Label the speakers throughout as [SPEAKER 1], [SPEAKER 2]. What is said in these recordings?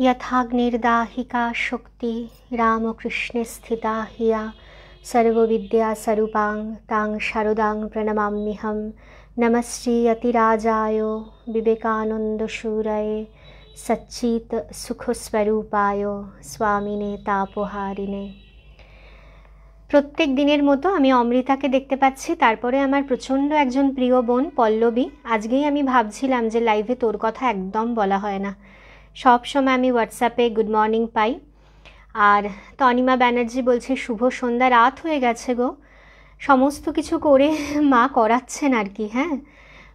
[SPEAKER 1] यथाग्निर्दाहिका शक्ति रामकृष्णे स्थिता हिया सर्वविद्यास्वरूपां तां शारदां प्रणमाम्यहं नमश्रीयतिराजाय विवेकानन्दशूरये सच्चित সুখস্বরূপায় স্বামিনে তাপহারিণে প্রত্যেক দিনের মতো আমি অমৃতাকে দেখতে পাচ্ছি তারপরে আমার প্রচণ্ড একজন প্রিয় বোন পল্লবী আজকেই আমি ভাবছিলাম যে লাইভে তোর কথা একদম বলা হয় না সব সময় আমি হোয়াটসঅ্যাপে গুড মর্নিং পাই আর তনিমা ব্যানার্জি বলছে শুভ সন্ধ্যা রাত হয়ে গেছে গো সমস্ত কিছু করে মা করাচ্ছেন আর কি হ্যাঁ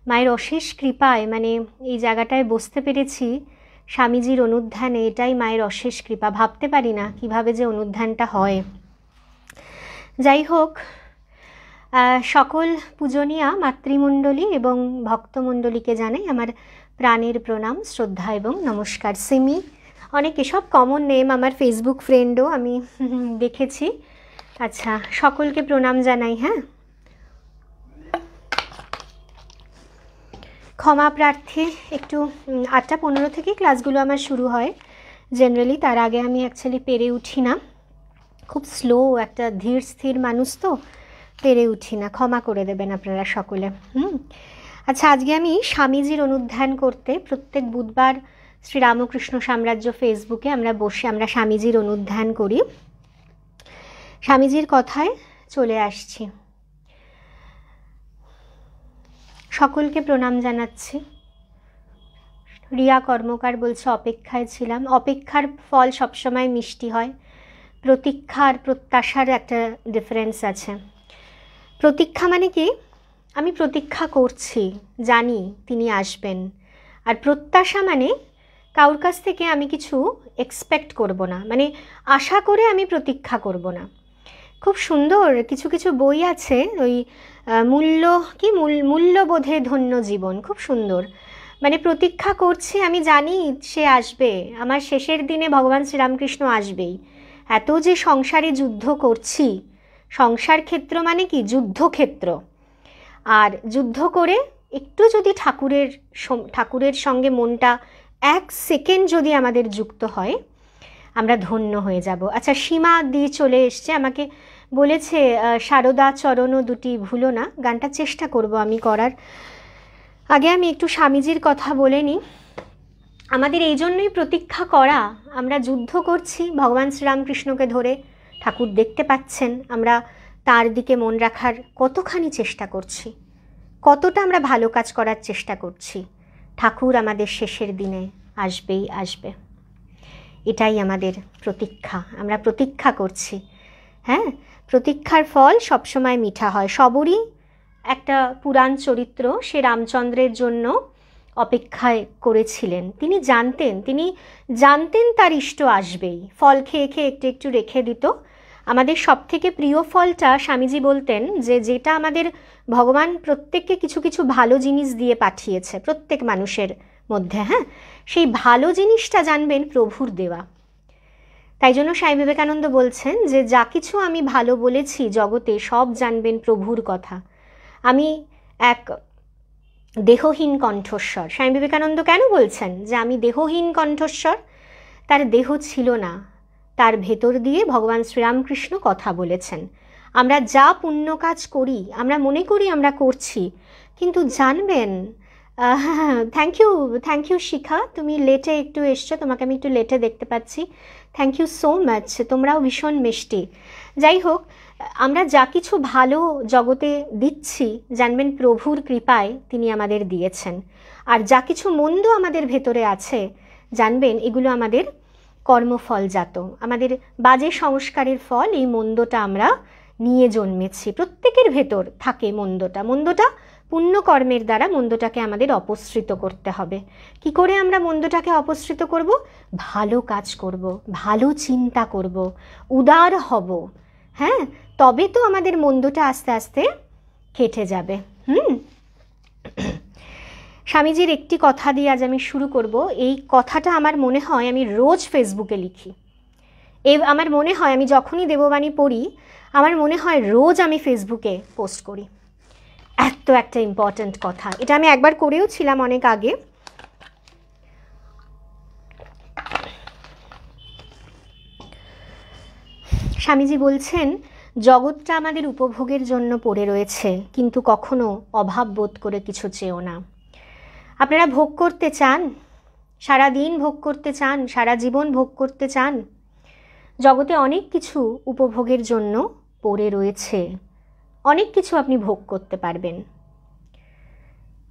[SPEAKER 1] মায়ের অশেষ কৃপায় মানে এই জায়গাটায় বসতে পেরেছি স্বামীজির অনুধ্যানে এটাই মায়ের অশেষ কৃপা ভাবতে পারি না কিভাবে যে অনুধ্যানটা হয় যাই হোক সকল পূজনীয়া মাতৃমণ্ডলী এবং ভক্তমণ্ডলীকে জানাই আমার প্রাণের প্রণাম শ্রদ্ধা এবং নমস্কার সিমি অনেক এসব কমন নেম আমার ফেসবুক ফ্রেন্ডও আমি দেখেছি আচ্ছা সকলকে প্রণাম জানাই হ্যাঁ ক্ষমা প্রার্থী একটু আটটা পনেরো থেকে ক্লাসগুলো আমার শুরু হয় জেনারেলি তার আগে আমি অ্যাকচুয়ালি পেরে উঠি না খুব স্লো একটা ধীর স্থির মানুষ তো পেরে উঠি না ক্ষমা করে দেবেন আপনারা সকলে হুম আচ্ছা আজকে আমি স্বামীজির অনুধ্যান করতে প্রত্যেক বুধবার শ্রী রামকৃষ্ণ সাম্রাজ্য ফেসবুকে আমরা বসে আমরা স্বামীজির অনুধ্যান করি স্বামীজির কথায় চলে আসছি সকলকে প্রণাম জানাচ্ছি রিয়া কর্মকার বলছে অপেক্ষায় ছিলাম অপেক্ষার ফল সবসময় মিষ্টি হয় প্রতীক্ষা আর প্রত্যাশার একটা ডিফারেন্স আছে প্রতীক্ষা মানে কি আমি প্রতীক্ষা করছি জানি তিনি আসবেন আর প্রত্যাশা মানে কারোর কাছ থেকে আমি কিছু এক্সপেক্ট করব না মানে আশা করে আমি প্রতীক্ষা করব না খুব সুন্দর কিছু কিছু বই আছে ওই মূল্য কি মূল্যবোধে ধন্য জীবন খুব সুন্দর মানে প্রতীক্ষা করছি আমি জানি সে আসবে আমার শেষের দিনে ভগবান শ্রীরামকৃষ্ণ আসবেই এত যে সংসারে যুদ্ধ করছি সংসার ক্ষেত্র মানে কি যুদ্ধক্ষেত্র আর যুদ্ধ করে একটু যদি ঠাকুরের ঠাকুরের সঙ্গে মনটা এক সেকেন্ড যদি আমাদের যুক্ত হয় আমরা ধন্য হয়ে যাব আচ্ছা সীমা দি চলে এসছে আমাকে বলেছে সারদা চরণও দুটি ভুলো না গানটা চেষ্টা করব আমি করার আগে আমি একটু স্বামীজির কথা বলে নিই আমাদের এই জন্যই প্রতীক্ষা করা আমরা যুদ্ধ করছি ভগবান শ্রীরামকৃষ্ণকে ধরে ঠাকুর দেখতে পাচ্ছেন আমরা তার দিকে মন রাখার কতখানি চেষ্টা করছি কতটা আমরা ভালো কাজ করার চেষ্টা করছি ঠাকুর আমাদের শেষের দিনে আসবেই আসবে এটাই আমাদের প্রতীক্ষা আমরা প্রতীক্ষা করছি হ্যাঁ প্রতীক্ষার ফল সবসময় মিঠা হয় সবরই একটা পুরাণ চরিত্র সে রামচন্দ্রের জন্য অপেক্ষায় করেছিলেন তিনি জানতেন তিনি জানতেন তার ইষ্ট আসবেই ফল খেয়ে খেয়ে একটু একটু রেখে দিত আমাদের সবথেকে প্রিয় ফলটা স্বামীজি বলতেন যে যেটা আমাদের ভগবান প্রত্যেককে কিছু কিছু ভালো জিনিস দিয়ে পাঠিয়েছে প্রত্যেক মানুষের মধ্যে হ্যাঁ সেই ভালো জিনিসটা জানবেন প্রভুর দেওয়া তাই জন্য স্বামী বিবেকানন্দ বলছেন যে যা কিছু আমি ভালো বলেছি জগতে সব জানবেন প্রভুর কথা আমি এক দেহহীন কণ্ঠস্বর স্বামী বিবেকানন্দ কেন বলছেন যে আমি দেহহীন কণ্ঠস্বর তার দেহ ছিল না তার ভেতর দিয়ে ভগবান শ্রীরামকৃষ্ণ কথা বলেছেন আমরা যা পুণ্য কাজ করি আমরা মনে করি আমরা করছি কিন্তু জানবেন thank you thank you Shikha তুমি লেটে একটু এসছো তোমাকে আমি একটু লেটে দেখতে পাচ্ছি থ্যাংক ইউ সো মাচ তোমরাও ভীষণ মিষ্টি যাই হোক আমরা যা কিছু ভালো জগতে দিচ্ছি জানবেন প্রভুর কৃপায় তিনি আমাদের দিয়েছেন আর যা কিছু মন্দ আমাদের ভেতরে আছে জানবেন এগুলো আমাদের কর্মফলজাত আমাদের বাজে সংস্কারের ফল এই মন্দটা আমরা নিয়ে জন্মেছি প্রত্যেকের ভেতর থাকে মন্দটা মন্দটা পুণ্যকর্মের দ্বারা মন্দটাকে আমাদের অপসৃত করতে হবে কি করে আমরা মন্দটাকে অপসৃত করব ভালো কাজ করব ভালো চিন্তা করব উদার হব হ্যাঁ তবে তো আমাদের মন্দটা আস্তে আস্তে কেটে যাবে হুম স্বামীজির একটি কথা দিয়ে আজ আমি শুরু করব এই কথাটা আমার মনে হয় আমি রোজ ফেসবুকে লিখি এ আমার মনে হয় আমি যখনই দেববাণী পড়ি আমার মনে হয় রোজ আমি ফেসবুকে পোস্ট করি এত একটা ইম্পর্ট্যান্ট কথা এটা আমি একবার করেও ছিলাম অনেক আগে স্বামীজি বলছেন জগৎটা আমাদের উপভোগের জন্য পড়ে রয়েছে কিন্তু কখনো অভাব বোধ করে কিছু চেয়েও না আপনারা ভোগ করতে চান সারা দিন ভোগ করতে চান সারা জীবন ভোগ করতে চান জগতে অনেক কিছু উপভোগের জন্য পড়ে রয়েছে অনেক কিছু আপনি ভোগ করতে পারবেন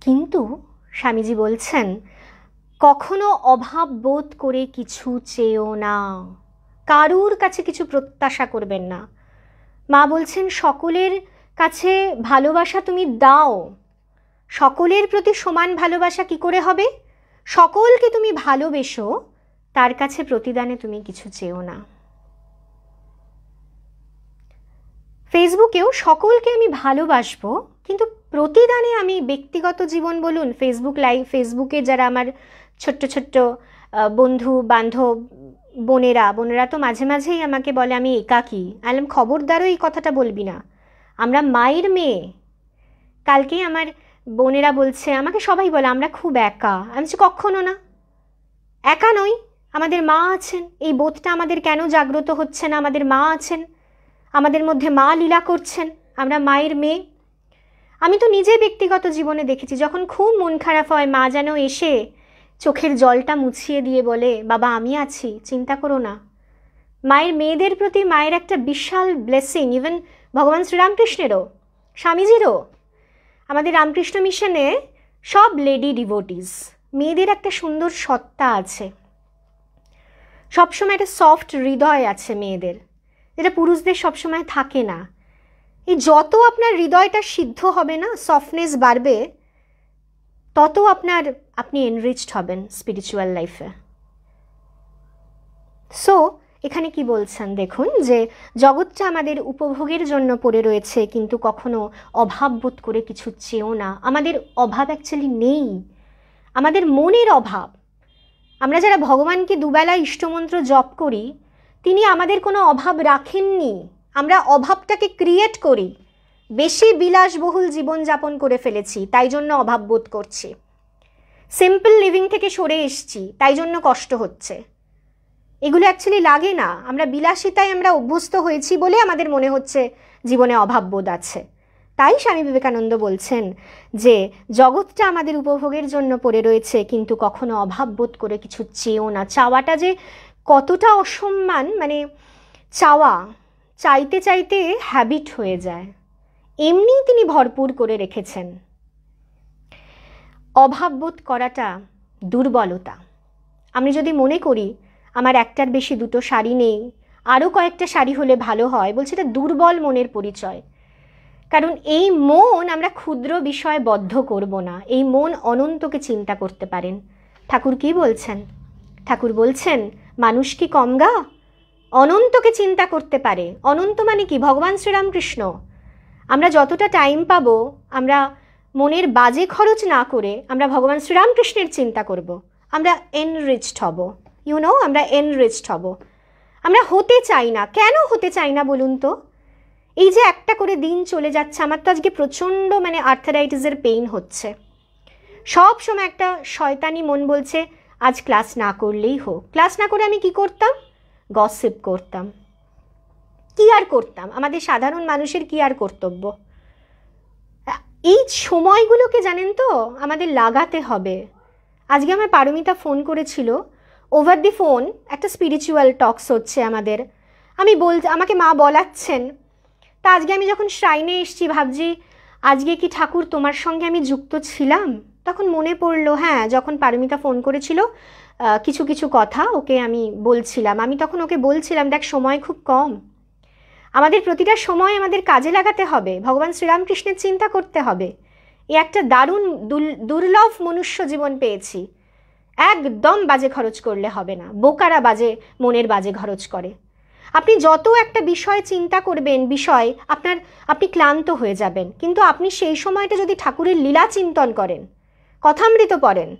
[SPEAKER 1] কিন্তু স্বামীজি বলছেন কখনো অভাব বোধ করে কিছু চেয়েও না কারুর কাছে কিছু প্রত্যাশা করবেন না মা বলছেন সকলের কাছে ভালোবাসা তুমি দাও সকলের প্রতি সমান ভালোবাসা কি করে হবে সকলকে তুমি ভালোবেসো তার কাছে প্রতিদানে তুমি কিছু চেও না ফেসবুকেও সকলকে আমি ভালোবাসবো কিন্তু প্রতিদানে আমি ব্যক্তিগত জীবন বলুন ফেসবুক লাইভ ফেসবুকে যারা আমার ছোট্ট ছোট্ট বন্ধু বান্ধব বোনেরা বোনেরা তো মাঝে মাঝেই আমাকে বলে আমি একাকি আলম খবরদারও এই কথাটা বলবি না আমরা মায়ের মেয়ে কালকেই আমার বোনেরা বলছে আমাকে সবাই বলে আমরা খুব একা আমি বলছি কখনো না একা নই আমাদের মা আছেন এই বোধটা আমাদের কেন জাগ্রত হচ্ছে না আমাদের মা আছেন আমাদের মধ্যে মা লীলা করছেন আমরা মায়ের মেয়ে আমি তো নিজে ব্যক্তিগত জীবনে দেখেছি যখন খুব মন খারাপ হয় মা যেন এসে চোখের জলটা মুছিয়ে দিয়ে বলে বাবা আমি আছি চিন্তা করো না মায়ের মেয়েদের প্রতি মায়ের একটা বিশাল ব্লেসিং ইভেন ভগবান শ্রীরামকৃষ্ণেরও স্বামীজিরও আমাদের রামকৃষ্ণ মিশনে সব লেডি ডিভোটিস মেয়েদের একটা সুন্দর সত্তা আছে সবসময় একটা সফট হৃদয় আছে মেয়েদের যেটা পুরুষদের সবসময় থাকে না এই যত আপনার হৃদয়টা সিদ্ধ হবে না সফটনেস বাড়বে তত আপনার আপনি এনরিচড হবেন স্পিরিচুয়াল লাইফে সো এখানে কি বলছেন দেখুন যে জগৎটা আমাদের উপভোগের জন্য পড়ে রয়েছে কিন্তু কখনো অভাব বোধ করে কিছু চেয়েও না আমাদের অভাব অ্যাকচুয়ালি নেই আমাদের মনের অভাব আমরা যারা ভগবানকে দুবেলা ইষ্টমন্ত্র জপ করি তিনি আমাদের কোনো অভাব রাখেননি আমরা অভাবটাকে ক্রিয়েট করি বেশি বিলাসবহুল জীবনযাপন করে ফেলেছি তাই জন্য অভাব বোধ করছি সিম্পল লিভিং থেকে সরে এসছি তাই জন্য কষ্ট হচ্ছে এগুলো অ্যাকচুয়ালি লাগে না আমরা বিলাসিতায় আমরা অভ্যস্ত হয়েছি বলে আমাদের মনে হচ্ছে জীবনে অভাববোধ আছে তাই স্বামী বিবেকানন্দ বলছেন যে জগৎটা আমাদের উপভোগের জন্য পড়ে রয়েছে কিন্তু কখনো অভাববোধ করে কিছু চেয়েও না চাওয়াটা যে কতটা অসম্মান মানে চাওয়া চাইতে চাইতে হ্যাবিট হয়ে যায় এমনিই তিনি ভরপুর করে রেখেছেন অভাববোধ করাটা দুর্বলতা আমি যদি মনে করি আমার একটার বেশি দুটো শাড়ি নেই আরও কয়েকটা শাড়ি হলে ভালো হয় বলছে এটা দুর্বল মনের পরিচয় কারণ এই মন আমরা ক্ষুদ্র বিষয়ে বদ্ধ করব না এই মন অনন্তকে চিন্তা করতে পারেন ঠাকুর কি বলছেন ঠাকুর বলছেন মানুষ কি কম গা অনন্তকে চিন্তা করতে পারে অনন্ত মানে কি ভগবান শ্রীরামকৃষ্ণ আমরা যতটা টাইম পাব আমরা মনের বাজে খরচ না করে আমরা ভগবান শ্রীরামকৃষ্ণের চিন্তা করব আমরা এনরিচড হব ইউ নো আমরা এনরিচড হব আমরা হতে চাই না কেন হতে চাই না বলুন তো এই যে একটা করে দিন চলে যাচ্ছে আমার তো আজকে প্রচণ্ড মানে আর্থারাইটিসের পেইন হচ্ছে সব সময় একটা শয়তানি মন বলছে আজ ক্লাস না করলেই হোক ক্লাস না করে আমি কি করতাম গসিপ করতাম কি আর করতাম আমাদের সাধারণ মানুষের কি আর কর্তব্য এই সময়গুলোকে জানেন তো আমাদের লাগাতে হবে আজকে আমার পারমিতা ফোন করেছিল ওভার দি ফোন একটা স্পিরিচুয়াল টক্স হচ্ছে আমাদের আমি বল আমাকে মা বলাচ্ছেন তা আজকে আমি যখন শ্রাইনে এসছি ভাবছি আজকে কি ঠাকুর তোমার সঙ্গে আমি যুক্ত ছিলাম তখন মনে পড়লো হ্যাঁ যখন পারমিতা ফোন করেছিল কিছু কিছু কথা ওকে আমি বলছিলাম আমি তখন ওকে বলছিলাম দেখ সময় খুব কম আমাদের প্রতিটা সময় আমাদের কাজে লাগাতে হবে ভগবান শ্রীরামকৃষ্ণের চিন্তা করতে হবে এ একটা দারুণ দুর্লভ মনুষ্য জীবন পেয়েছি একদম বাজে খরচ করলে হবে না বোকারা বাজে মনের বাজে খরচ করে আপনি যত একটা বিষয় চিন্তা করবেন বিষয় আপনার আপনি ক্লান্ত হয়ে যাবেন কিন্তু আপনি সেই সময়টা যদি ঠাকুরের লীলা চিন্তন করেন কথামৃত পড়েন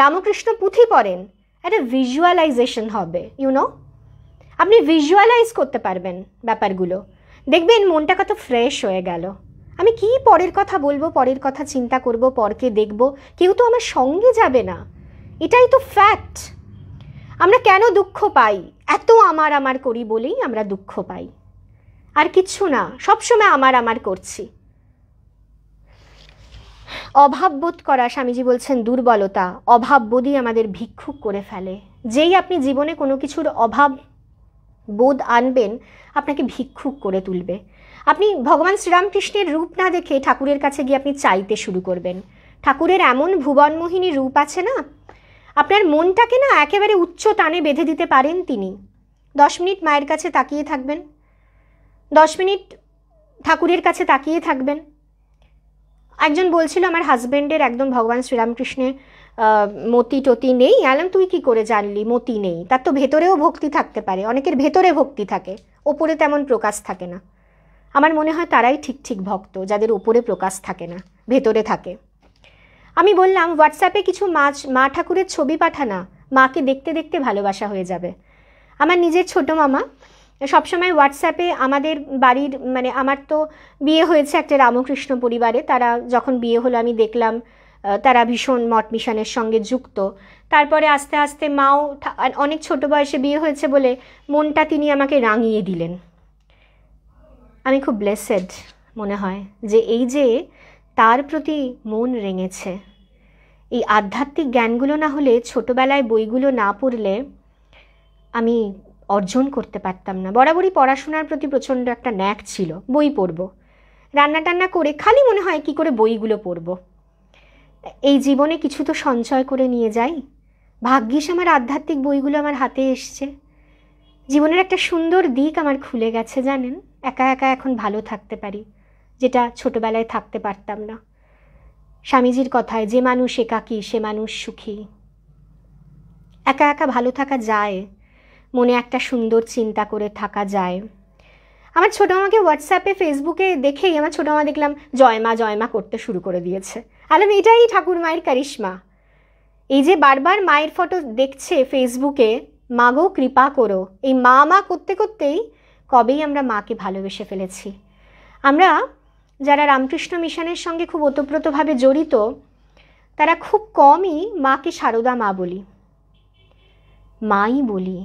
[SPEAKER 1] রামকৃষ্ণ পুঁথি পড়েন একটা ভিজুয়ালাইজেশন হবে ইউনো আপনি ভিজুয়ালাইজ করতে পারবেন ব্যাপারগুলো দেখবেন মনটা কত ফ্রেশ হয়ে গেল আমি কি পরের কথা বলবো পরের কথা চিন্তা করব পরকে দেখব কেউ তো আমার সঙ্গে যাবে না এটাই তো ফ্যাক্ট আমরা কেন দুঃখ পাই এত আমার আমার করি বলেই আমরা দুঃখ পাই আর কিচ্ছু না সবসময় আমার আমার করছি অভাব বোধ করা স্বামীজি বলছেন দুর্বলতা অভাব বোধই আমাদের ভিক্ষুক করে ফেলে যেই আপনি জীবনে কোনো কিছুর অভাব বোধ আনবেন আপনাকে ভিক্ষুক করে তুলবে আপনি ভগবান শ্রীরামকৃষ্ণের রূপ না দেখে ঠাকুরের কাছে গিয়ে আপনি চাইতে শুরু করবেন ঠাকুরের এমন ভুবনমোহিনী রূপ আছে না আপনার মনটাকে না একেবারে উচ্চ টানে বেঁধে দিতে পারেন তিনি দশ মিনিট মায়ের কাছে তাকিয়ে থাকবেন দশ মিনিট ঠাকুরের কাছে তাকিয়ে থাকবেন একজন বলছিল আমার হাজব্যান্ডের একদম ভগবান শ্রীরামকৃষ্ণের মতি টতি নেই আলাম তুই কি করে জানলি মতি নেই তার তো ভেতরেও ভক্তি থাকতে পারে অনেকের ভেতরে ভক্তি থাকে ওপরে তেমন প্রকাশ থাকে না আমার মনে হয় তারাই ঠিক ঠিক ভক্ত যাদের ওপরে প্রকাশ থাকে না ভেতরে থাকে আমি বললাম হোয়াটসঅ্যাপে কিছু মাছ মা ঠাকুরের ছবি পাঠানা মাকে দেখতে দেখতে ভালোবাসা হয়ে যাবে আমার নিজের ছোট মামা সবসময় হোয়াটসঅ্যাপে আমাদের বাড়ির মানে আমার তো বিয়ে হয়েছে একটা রামকৃষ্ণ পরিবারে তারা যখন বিয়ে হলো আমি দেখলাম তারা ভীষণ মঠ মিশনের সঙ্গে যুক্ত তারপরে আস্তে আস্তে মাও অনেক ছোট বয়সে বিয়ে হয়েছে বলে মনটা তিনি আমাকে রাঙিয়ে দিলেন আমি খুব ব্লেসেড মনে হয় যে এই যে তার প্রতি মন রেঙেছে এই আধ্যাত্মিক জ্ঞানগুলো না হলে ছোটোবেলায় বইগুলো না পড়লে আমি অর্জন করতে পারতাম না বরাবরই পড়াশোনার প্রতি প্রচণ্ড একটা ন্যাক ছিল বই পড়ব রান্না টান্না করে খালি মনে হয় কি করে বইগুলো পড়ব এই জীবনে কিছু তো সঞ্চয় করে নিয়ে যাই ভাগ্যিস আমার আধ্যাত্মিক বইগুলো আমার হাতে এসছে জীবনের একটা সুন্দর দিক আমার খুলে গেছে জানেন একা একা এখন ভালো থাকতে পারি যেটা ছোটোবেলায় থাকতে পারতাম না স্বামীজির কথায় যে মানুষ একাকী সে মানুষ সুখী একা একা ভালো থাকা যায় মনে একটা সুন্দর চিন্তা করে থাকা যায় আমার ছোটো মাকে হোয়াটসঅ্যাপে ফেসবুকে দেখেই আমার ছোটো মা দেখলাম জয়মা জয়মা করতে শুরু করে দিয়েছে আলাম এটাই ঠাকুর মায়ের কারিশ্মা এই যে বারবার মায়ের ফটো দেখছে ফেসবুকে মা গো কৃপা করো এই মা মা করতে করতেই কবেই আমরা মাকে ভালোবেসে ফেলেছি আমরা যারা রামকৃষ্ণ মিশনের সঙ্গে খুব ওতপ্রোতভাবে জড়িত তারা খুব কমই মাকে সারদা মা বলি মাই বলি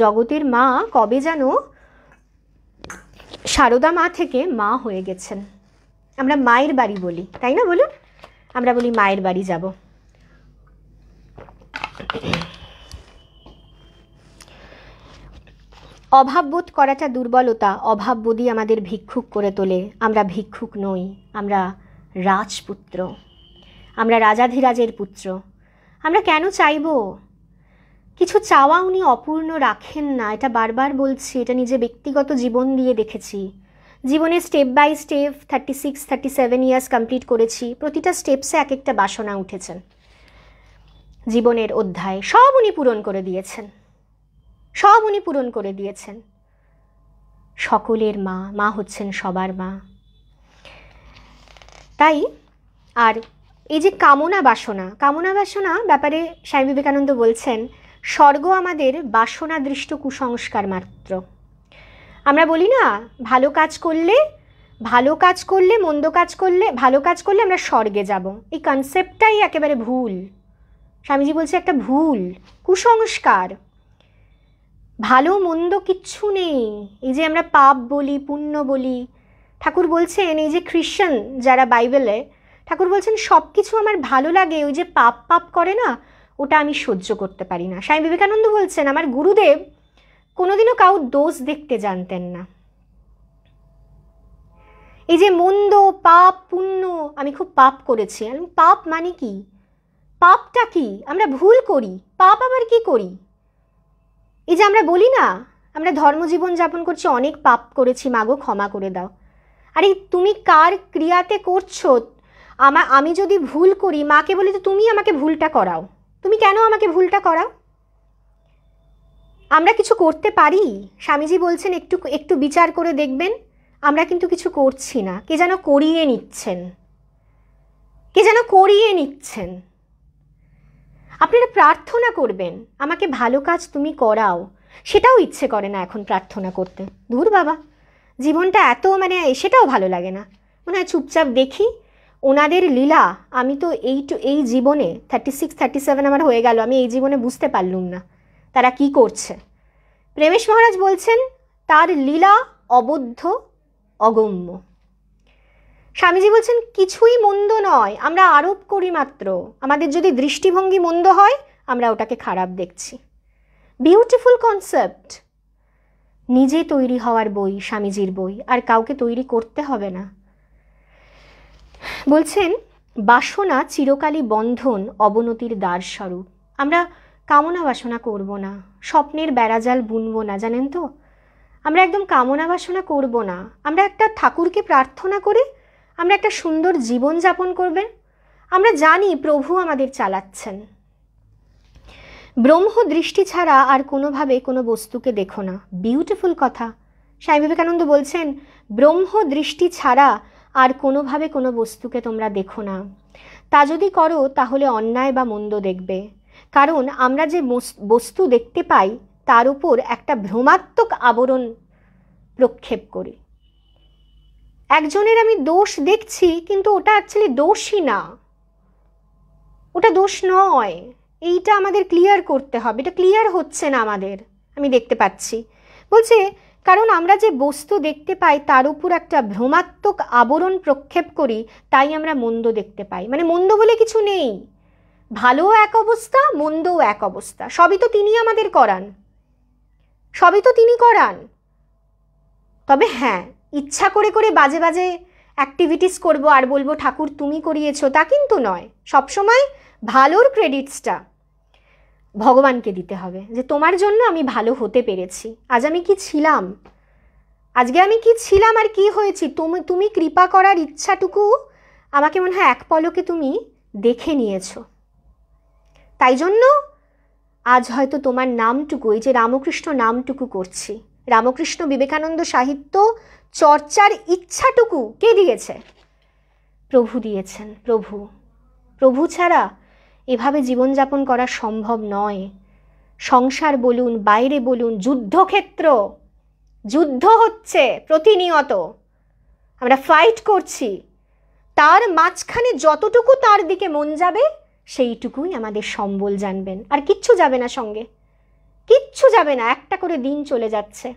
[SPEAKER 1] জগতের মা কবে যেন সারদা মা থেকে মা হয়ে গেছেন আমরা মায়ের বাড়ি বলি তাই না বলুন আমরা বলি মায়ের বাড়ি যাব অভাববোধ করাটা দুর্বলতা অভাববোধই আমাদের ভিক্ষুক করে তোলে আমরা ভিক্ষুক নই আমরা রাজপুত্র আমরা রাজাধিরাজের পুত্র আমরা কেন চাইব কিছু চাওয়া উনি অপূর্ণ রাখেন না এটা বারবার বলছি এটা নিজে ব্যক্তিগত জীবন দিয়ে দেখেছি জীবনে step by step thirty six thirty seven years complete করেছি প্রতিটা স্টেপসে এক একটা বাসনা উঠেছেন জীবনের অধ্যায় সব উনি পূরণ করে দিয়েছেন সব উনি পূরণ করে দিয়েছেন সকলের মা মা হচ্ছেন সবার মা তাই আর এই যে কামনা বাসনা কামনা বাসনা ব্যাপারে স্বামী বিবেকানন্দ বলছেন স্বর্গ আমাদের বাসনা দৃষ্ট কুসংস্কার মাত্র আমরা বলি না ভালো কাজ করলে ভালো কাজ করলে মন্দ কাজ করলে ভালো কাজ করলে আমরা স্বর্গে যাব এই কনসেপ্টটাই একেবারে ভুল স্বামীজি বলছে একটা ভুল কুসংস্কার ভালো মন্দ কিচ্ছু নেই এই যে আমরা পাপ বলি পুণ্য বলি ঠাকুর বলছেন এই যে খ্রিশ্চান যারা বাইবেলে ঠাকুর বলছেন সব কিছু আমার ভালো লাগে ওই যে পাপ পাপ করে না ওটা আমি সহ্য করতে পারি না স্বামী বিবেকানন্দ বলছেন আমার গুরুদেব কোনোদিনও কাউ দোষ দেখতে জানতেন না এই যে মন্দ পাপ পুণ্য আমি খুব পাপ করেছি পাপ মানে কি পাপটা কি আমরা ভুল করি পাপ আবার কি করি এই যে আমরা বলি না আমরা ধর্মজীবন যাপন করছি অনেক পাপ করেছি মাগো ক্ষমা করে দাও আরে তুমি কার ক্রিয়াতে করছো আমা আমি যদি ভুল করি মাকে বলি তো তুমি আমাকে ভুলটা করাও তুমি কেন আমাকে ভুলটা করাও আমরা কিছু করতে পারি স্বামীজি বলছেন একটু একটু বিচার করে দেখবেন আমরা কিন্তু কিছু করছি না কে যেন করিয়ে নিচ্ছেন কে যেন করিয়ে নিচ্ছেন আপনারা প্রার্থনা করবেন আমাকে ভালো কাজ তুমি করাও সেটাও ইচ্ছে করে না এখন প্রার্থনা করতে দূর বাবা জীবনটা এত মানে সেটাও ভালো লাগে না মনে হয় চুপচাপ দেখি ওনাদের লীলা আমি তো এই টু এই জীবনে থার্টি সিক্স থার্টি সেভেন আমার হয়ে গেল আমি এই জীবনে বুঝতে পারলুম না তারা কি করছে প্রেমেশ মহারাজ বলছেন তার লীলা অবদ্ধ অগম্য স্বামীজি বলছেন কিছুই মন্দ নয় আমরা আরোপ করি মাত্র আমাদের যদি দৃষ্টিভঙ্গি মন্দ হয় আমরা ওটাকে খারাপ দেখছি বিউটিফুল কনসেপ্ট নিজে তৈরি হওয়ার বই স্বামীজির বই আর কাউকে তৈরি করতে হবে না বলছেন বাসনা চিরকালই বন্ধন অবনতির দ্বার স্বরূপ আমরা কামনা বাসনা করব না স্বপ্নের বেড়াজাল বুনব না জানেন তো আমরা একদম কামনা বাসনা করব না আমরা একটা ঠাকুরকে প্রার্থনা করে আমরা একটা সুন্দর জীবন যাপন করবেন আমরা জানি প্রভু আমাদের চালাচ্ছেন ব্রহ্ম দৃষ্টি ছাড়া আর কোনোভাবে কোনো বস্তুকে দেখো না বিউটিফুল কথা স্বামী বিবেকানন্দ বলছেন ব্রহ্ম দৃষ্টি ছাড়া আর কোনোভাবে কোনো বস্তুকে তোমরা দেখো না তা যদি করো তাহলে অন্যায় বা মন্দ দেখবে কারণ আমরা যে বস্তু দেখতে পাই তার উপর একটা ভ্রমাত্মক আবরণ প্রক্ষেপ করি একজনের আমি দোষ দেখছি কিন্তু ওটা অ্যাকচুয়ালি দোষই না ওটা দোষ নয় এইটা আমাদের ক্লিয়ার করতে হবে এটা ক্লিয়ার হচ্ছে না আমাদের আমি দেখতে পাচ্ছি বলছে কারণ আমরা যে বস্তু দেখতে পাই তার উপর একটা ভ্রমাত্মক আবরণ প্রক্ষেপ করি তাই আমরা মন্দ দেখতে পাই মানে মন্দ বলে কিছু নেই ভালো এক অবস্থা মন্দও এক অবস্থা সবই তো তিনি আমাদের করান সবই তো তিনি করান তবে হ্যাঁ ইচ্ছা করে করে বাজে বাজে অ্যাক্টিভিটিস করব আর বলবো ঠাকুর তুমি করিয়েছ তা কিন্তু নয় সবসময় ভালোর ক্রেডিটসটা ভগবানকে দিতে হবে যে তোমার জন্য আমি ভালো হতে পেরেছি আজ আমি কি ছিলাম আজকে আমি কি ছিলাম আর কি হয়েছি তুমি তুমি কৃপা করার ইচ্ছাটুকু আমাকে মনে হয় এক পলকে তুমি দেখে নিয়েছ তাই জন্য আজ হয়তো তোমার নামটুকু এই যে রামকৃষ্ণ নামটুকু করছি রামকৃষ্ণ বিবেকানন্দ সাহিত্য চর্চার ইচ্ছাটুকু কে দিয়েছে প্রভু দিয়েছেন প্রভু প্রভু ছাড়া এভাবে জীবনযাপন করা সম্ভব নয় সংসার বলুন বাইরে বলুন যুদ্ধক্ষেত্র যুদ্ধ হচ্ছে প্রতিনিয়ত আমরা ফাইট করছি তার মাঝখানে যতটুকু তার দিকে মন যাবে সেইটুকুই আমাদের সম্বল জানবেন আর কিচ্ছু যাবে না সঙ্গে কিচ্ছু যাবে না একটা করে দিন চলে যাচ্ছে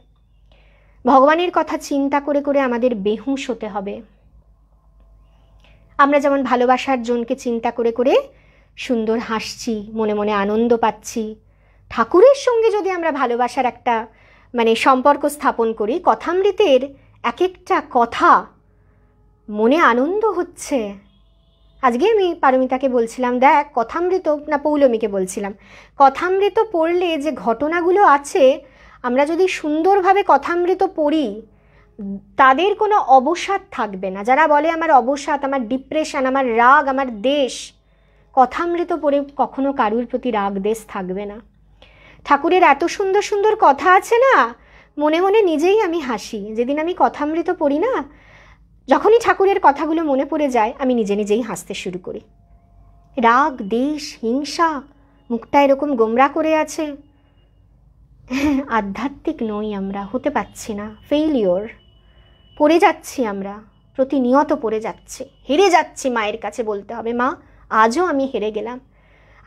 [SPEAKER 1] ভগবানের কথা চিন্তা করে করে আমাদের বেহুশ হতে হবে আমরা যেমন ভালোবাসার জনকে চিন্তা করে করে সুন্দর হাসছি মনে মনে আনন্দ পাচ্ছি ঠাকুরের সঙ্গে যদি আমরা ভালোবাসার একটা মানে সম্পর্ক স্থাপন করি কথামৃতের এক একটা কথা মনে আনন্দ হচ্ছে আজকে আমি পারমিতাকে বলছিলাম দেখ কথামৃত না পৌলমীকে বলছিলাম কথামৃত পড়লে যে ঘটনাগুলো আছে আমরা যদি সুন্দরভাবে কথামৃত পড়ি তাদের কোনো অবসাদ থাকবে না যারা বলে আমার অবসাদ আমার ডিপ্রেশন আমার রাগ আমার দেশ কথামৃত পড়ে কখনো কারুর প্রতি রাগ দেশ থাকবে না ঠাকুরের এত সুন্দর সুন্দর কথা আছে না মনে মনে নিজেই আমি হাসি যেদিন আমি কথামৃত পড়ি না যখনই ঠাকুরের কথাগুলো মনে পড়ে যায় আমি নিজে নিজেই হাসতে শুরু করি রাগ দেশ হিংসা মুখটা এরকম গোমরা করে আছে আধ্যাত্মিক নই আমরা হতে পাচ্ছি না ফেইলিওর পড়ে যাচ্ছি আমরা প্রতিনিয়ত পড়ে যাচ্ছি হেরে যাচ্ছি মায়ের কাছে বলতে হবে মা আজও আমি হেরে গেলাম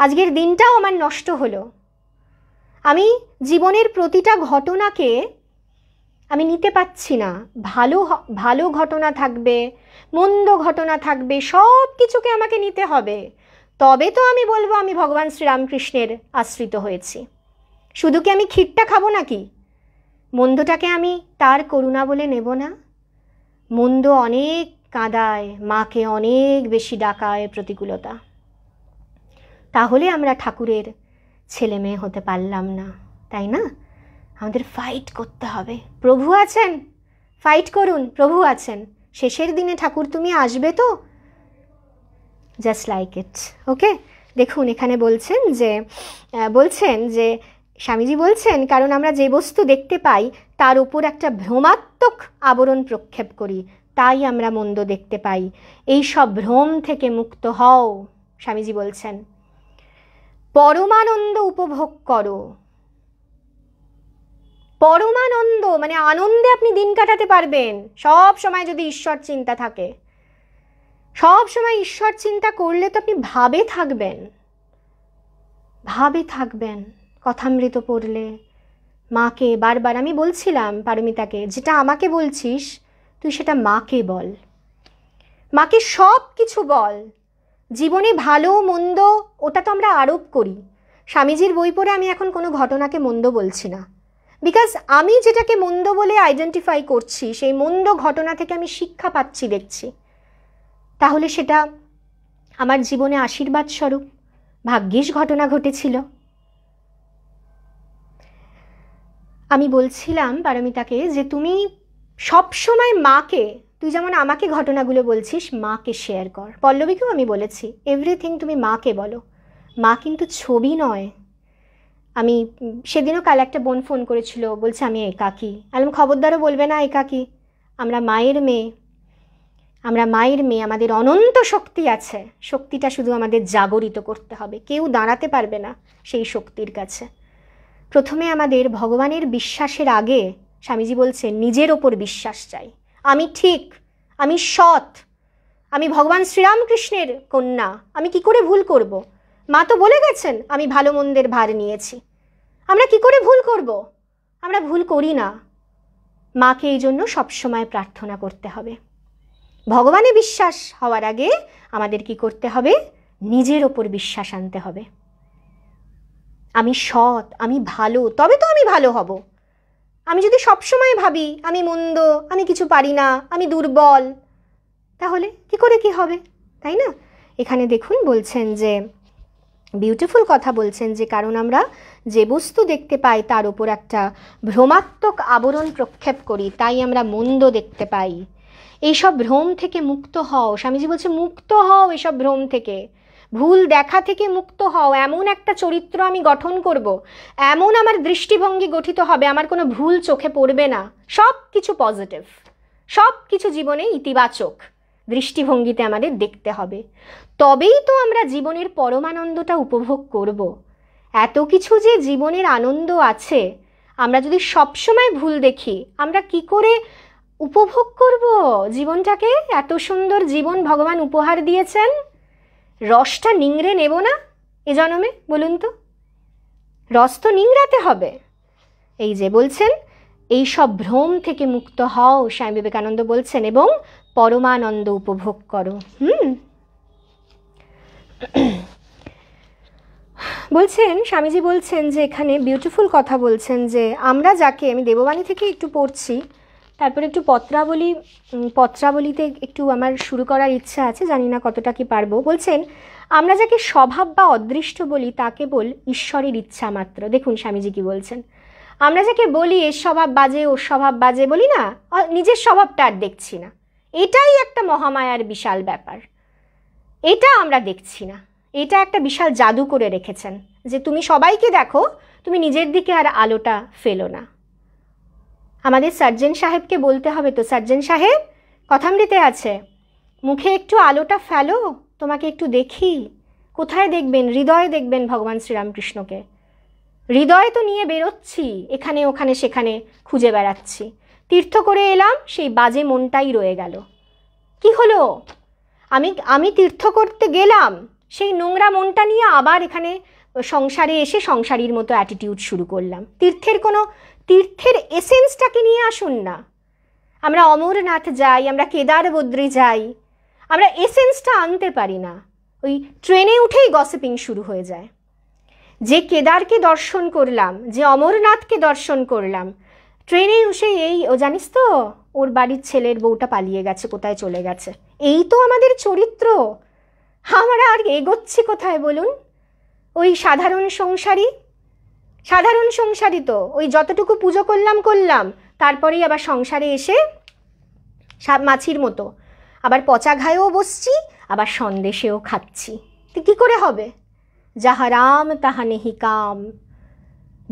[SPEAKER 1] আজকের দিনটাও আমার নষ্ট হলো আমি জীবনের প্রতিটা ঘটনাকে আমি নিতে পাচ্ছি না ভালো ভালো ঘটনা থাকবে মন্দ ঘটনা থাকবে সব কিছুকে আমাকে নিতে হবে তবে তো আমি বলবো আমি ভগবান শ্রীরামকৃষ্ণের আশ্রিত হয়েছি শুধু কি আমি ক্ষীরটা খাবো নাকি মন্দটাকে আমি তার করুণা বলে নেব না মন্দ অনেক কাঁদায় মাকে অনেক বেশি ডাকায় প্রতিকূলতা তাহলে আমরা ঠাকুরের ছেলে মেয়ে হতে পারলাম না তাই না আমাদের ফাইট করতে হবে প্রভু আছেন ফাইট করুন প্রভু আছেন শেষের দিনে ঠাকুর তুমি আসবে তো জাস্ট লাইক ইট ওকে দেখুন এখানে বলছেন যে বলছেন যে স্বামীজি বলছেন কারণ আমরা যে বস্তু দেখতে পাই তার উপর একটা ভ্রমাত্মক আবরণ প্রক্ষেপ করি তাই আমরা মন্দ দেখতে পাই এই সব ভ্রম থেকে মুক্ত হও স্বামীজি বলছেন পরমানন্দ উপভোগ করো পরমানন্দ মানে আনন্দে আপনি দিন কাটাতে পারবেন সব সময় যদি ঈশ্বর চিন্তা থাকে সব সময় ঈশ্বর চিন্তা করলে তো আপনি ভাবে থাকবেন ভাবে থাকবেন কথামৃত পড়লে মাকে বারবার আমি বলছিলাম পারমিতাকে যেটা আমাকে বলছিস তুই সেটা মাকে বল মাকে সব কিছু বল জীবনে ভালো মন্দ ওটা তো আমরা আরোপ করি স্বামীজির বই পড়ে আমি এখন কোনো ঘটনাকে মন্দ বলছি না বিকজ আমি যেটাকে মন্দ বলে আইডেন্টিফাই করছি সেই মন্দ ঘটনা থেকে আমি শিক্ষা পাচ্ছি দেখছি তাহলে সেটা আমার জীবনে আশীর্বাদ স্বরূপ ভাগ্যিস ঘটনা ঘটেছিল আমি বলছিলাম পারমিতাকে যে তুমি সব সময় মাকে তুই যেমন আমাকে ঘটনাগুলো বলছিস মাকে শেয়ার কর পল্লবীকেও আমি বলেছি এভরিথিং তুমি মাকে বলো মা কিন্তু ছবি নয় আমি সেদিনও কাল একটা বোন ফোন করেছিল বলছে আমি একাকি আলম খবরদারও বলবে না একাকি আমরা মায়ের মেয়ে আমরা মায়ের মেয়ে আমাদের অনন্ত শক্তি আছে শক্তিটা শুধু আমাদের জাগরিত করতে হবে কেউ দাঁড়াতে পারবে না সেই শক্তির কাছে প্রথমে আমাদের ভগবানের বিশ্বাসের আগে স্বামীজি বলছেন নিজের ওপর বিশ্বাস চাই আমি ঠিক আমি সৎ আমি ভগবান শ্রীরামকৃষ্ণের কন্যা আমি কি করে ভুল করব। মা তো বলে গেছেন আমি ভালো মন্দের ভার নিয়েছি আমরা কি করে ভুল করব। আমরা ভুল করি না মাকে এই জন্য সবসময় প্রার্থনা করতে হবে ভগবানে বিশ্বাস হওয়ার আগে আমাদের কি করতে হবে নিজের ওপর বিশ্বাস আনতে হবে আমি সৎ আমি ভালো তবে তো আমি ভালো হব আমি যদি সবসময় ভাবি আমি মন্দ আমি কিছু পারি না আমি দুর্বল তাহলে কি করে কি হবে তাই না এখানে দেখুন বলছেন যে বিউটিফুল কথা বলছেন যে কারণ আমরা যে বস্তু দেখতে পাই তার ওপর একটা ভ্রমাত্মক আবরণ প্রক্ষেপ করি তাই আমরা মন্দ দেখতে পাই এইসব ভ্রম থেকে মুক্ত হও স্বামীজি বলছে মুক্ত হও এসব ভ্রম থেকে ভুল দেখা থেকে মুক্ত হও এমন একটা চরিত্র আমি গঠন করব। এমন আমার দৃষ্টিভঙ্গি গঠিত হবে আমার কোনো ভুল চোখে পড়বে না সব কিছু পজিটিভ সব কিছু জীবনে ইতিবাচক দৃষ্টিভঙ্গিতে আমাদের দেখতে হবে তবেই তো আমরা জীবনের পরমানন্দটা উপভোগ করব। এত কিছু যে জীবনের আনন্দ আছে আমরা যদি সবসময় ভুল দেখি আমরা কি করে উপভোগ করব জীবনটাকে এত সুন্দর জীবন ভগবান উপহার দিয়েছেন রসটা নিংড়ে নেব না এ জনমে বলুন তো রস তো নিংড়াতে হবে এই যে বলছেন এই সব ভ্রম থেকে মুক্ত হও স্বামী বিবেকানন্দ বলছেন এবং পরমানন্দ উপভোগ করো হুম বলছেন স্বামীজি বলছেন যে এখানে বিউটিফুল কথা বলছেন যে আমরা যাকে আমি দেববাণী থেকে একটু পড়ছি তারপরে একটু পত্রাবলী পত্রাবলীতে একটু আমার শুরু করার ইচ্ছা আছে জানি না কতটা কি পারবো বলছেন আমরা যাকে স্বভাব বা অদৃষ্ট বলি তা কেবল ঈশ্বরের ইচ্ছা মাত্র দেখুন স্বামীজি কি বলছেন আমরা যাকে বলি এর স্বভাব বাজে ওর স্বভাব বাজে বলি না নিজের স্বভাবটা আর দেখছি না এটাই একটা মহামায়ার বিশাল ব্যাপার এটা আমরা দেখছি না এটা একটা বিশাল জাদু করে রেখেছেন যে তুমি সবাইকে দেখো তুমি নিজের দিকে আর আলোটা ফেলো না আমাদের সার্জেন সাহেবকে বলতে হবে তো সার্জেন সাহেব কথামৃতে আছে মুখে একটু আলোটা ফেলো তোমাকে একটু দেখি কোথায় দেখবেন হৃদয়ে দেখবেন ভগবান শ্রীরামকৃষ্ণকে হৃদয় তো নিয়ে বেরোচ্ছি এখানে ওখানে সেখানে খুঁজে বেড়াচ্ছি তীর্থ করে এলাম সেই বাজে মনটাই রয়ে গেল কি হলো আমি আমি তীর্থ করতে গেলাম সেই নোংরা মনটা নিয়ে আবার এখানে সংসারে এসে সংসারীর মতো অ্যাটিটিউড শুরু করলাম তীর্থের কোনো তীর্থের এসেন্সটাকে নিয়ে আসুন না আমরা অমরনাথ যাই আমরা কেদার বদ্রী যাই আমরা এসেন্সটা আনতে পারি না ওই ট্রেনে উঠেই গসিপিং শুরু হয়ে যায় যে কেদারকে দর্শন করলাম যে অমরনাথকে দর্শন করলাম ট্রেনে উসে এই ও জানিস তো ওর বাড়ির ছেলের বউটা পালিয়ে গেছে কোথায় চলে গেছে এই তো আমাদের চরিত্র আমরা আর এগোচ্ছি কোথায় বলুন ওই সাধারণ সংসারী সাধারণ সংসারই তো ওই যতটুকু পুজো করলাম করলাম তারপরেই আবার সংসারে এসে মাছির মতো আবার পচা ঘায়েও বসছি আবার সন্দেশেও খাচ্ছি তো কী করে হবে যাহা রাম তাহা নেহি কাম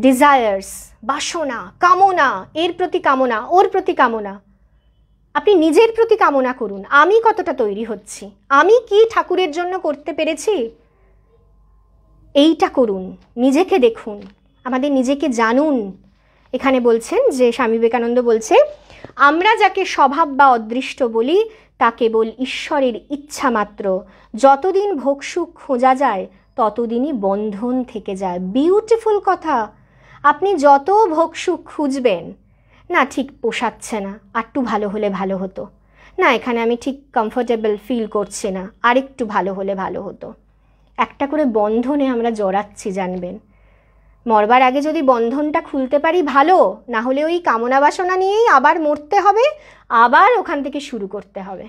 [SPEAKER 1] ডিজায়ার্স বাসনা কামনা এর প্রতি কামনা ওর প্রতি কামনা আপনি নিজের প্রতি কামনা করুন আমি কতটা তৈরি হচ্ছি আমি কি ঠাকুরের জন্য করতে পেরেছি এইটা করুন নিজেকে দেখুন আমাদের নিজেকে জানুন এখানে বলছেন যে স্বামী বিবেকানন্দ বলছে আমরা যাকে স্বভাব বা অদৃষ্ট বলি তা কেবল ঈশ্বরের ইচ্ছা মাত্র যতদিন ভোগসুখ খোঁজা যায় ততদিনই বন্ধন থেকে যায় বিউটিফুল কথা আপনি যত ভোগসুখ খুঁজবেন না ঠিক পোষাচ্ছে না আরটু ভালো হলে ভালো হতো না এখানে আমি ঠিক কমফোর্টেবল ফিল করছি না আরেকটু ভালো হলে ভালো হতো একটা করে বন্ধনে আমরা জড়াচ্ছি জানবেন মরবার আগে যদি বন্ধনটা খুলতে পারি ভালো না হলে ওই কামনা বাসনা নিয়েই আবার মরতে হবে আবার ওখান থেকে শুরু করতে হবে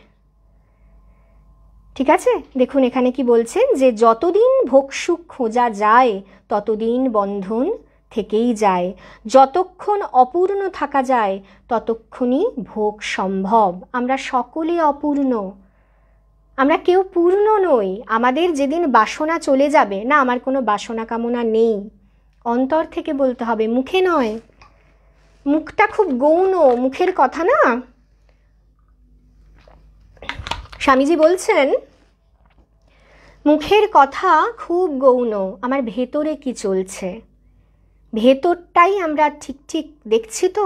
[SPEAKER 1] ঠিক আছে দেখুন এখানে কি বলছেন যে যতদিন ভোগসুখ খোঁজা যায় ততদিন বন্ধন থেকেই যায় যতক্ষণ অপূর্ণ থাকা যায় ততক্ষণই ভোগ সম্ভব আমরা সকলে অপূর্ণ আমরা কেউ পূর্ণ নই আমাদের যেদিন বাসনা চলে যাবে না আমার কোনো বাসনা কামনা নেই অন্তর থেকে বলতে হবে মুখে নয় মুখটা খুব গৌণ মুখের কথা না স্বামীজি বলছেন মুখের কথা খুব গৌণ আমার ভেতরে কি চলছে ভেতরটাই আমরা ঠিক ঠিক দেখছি তো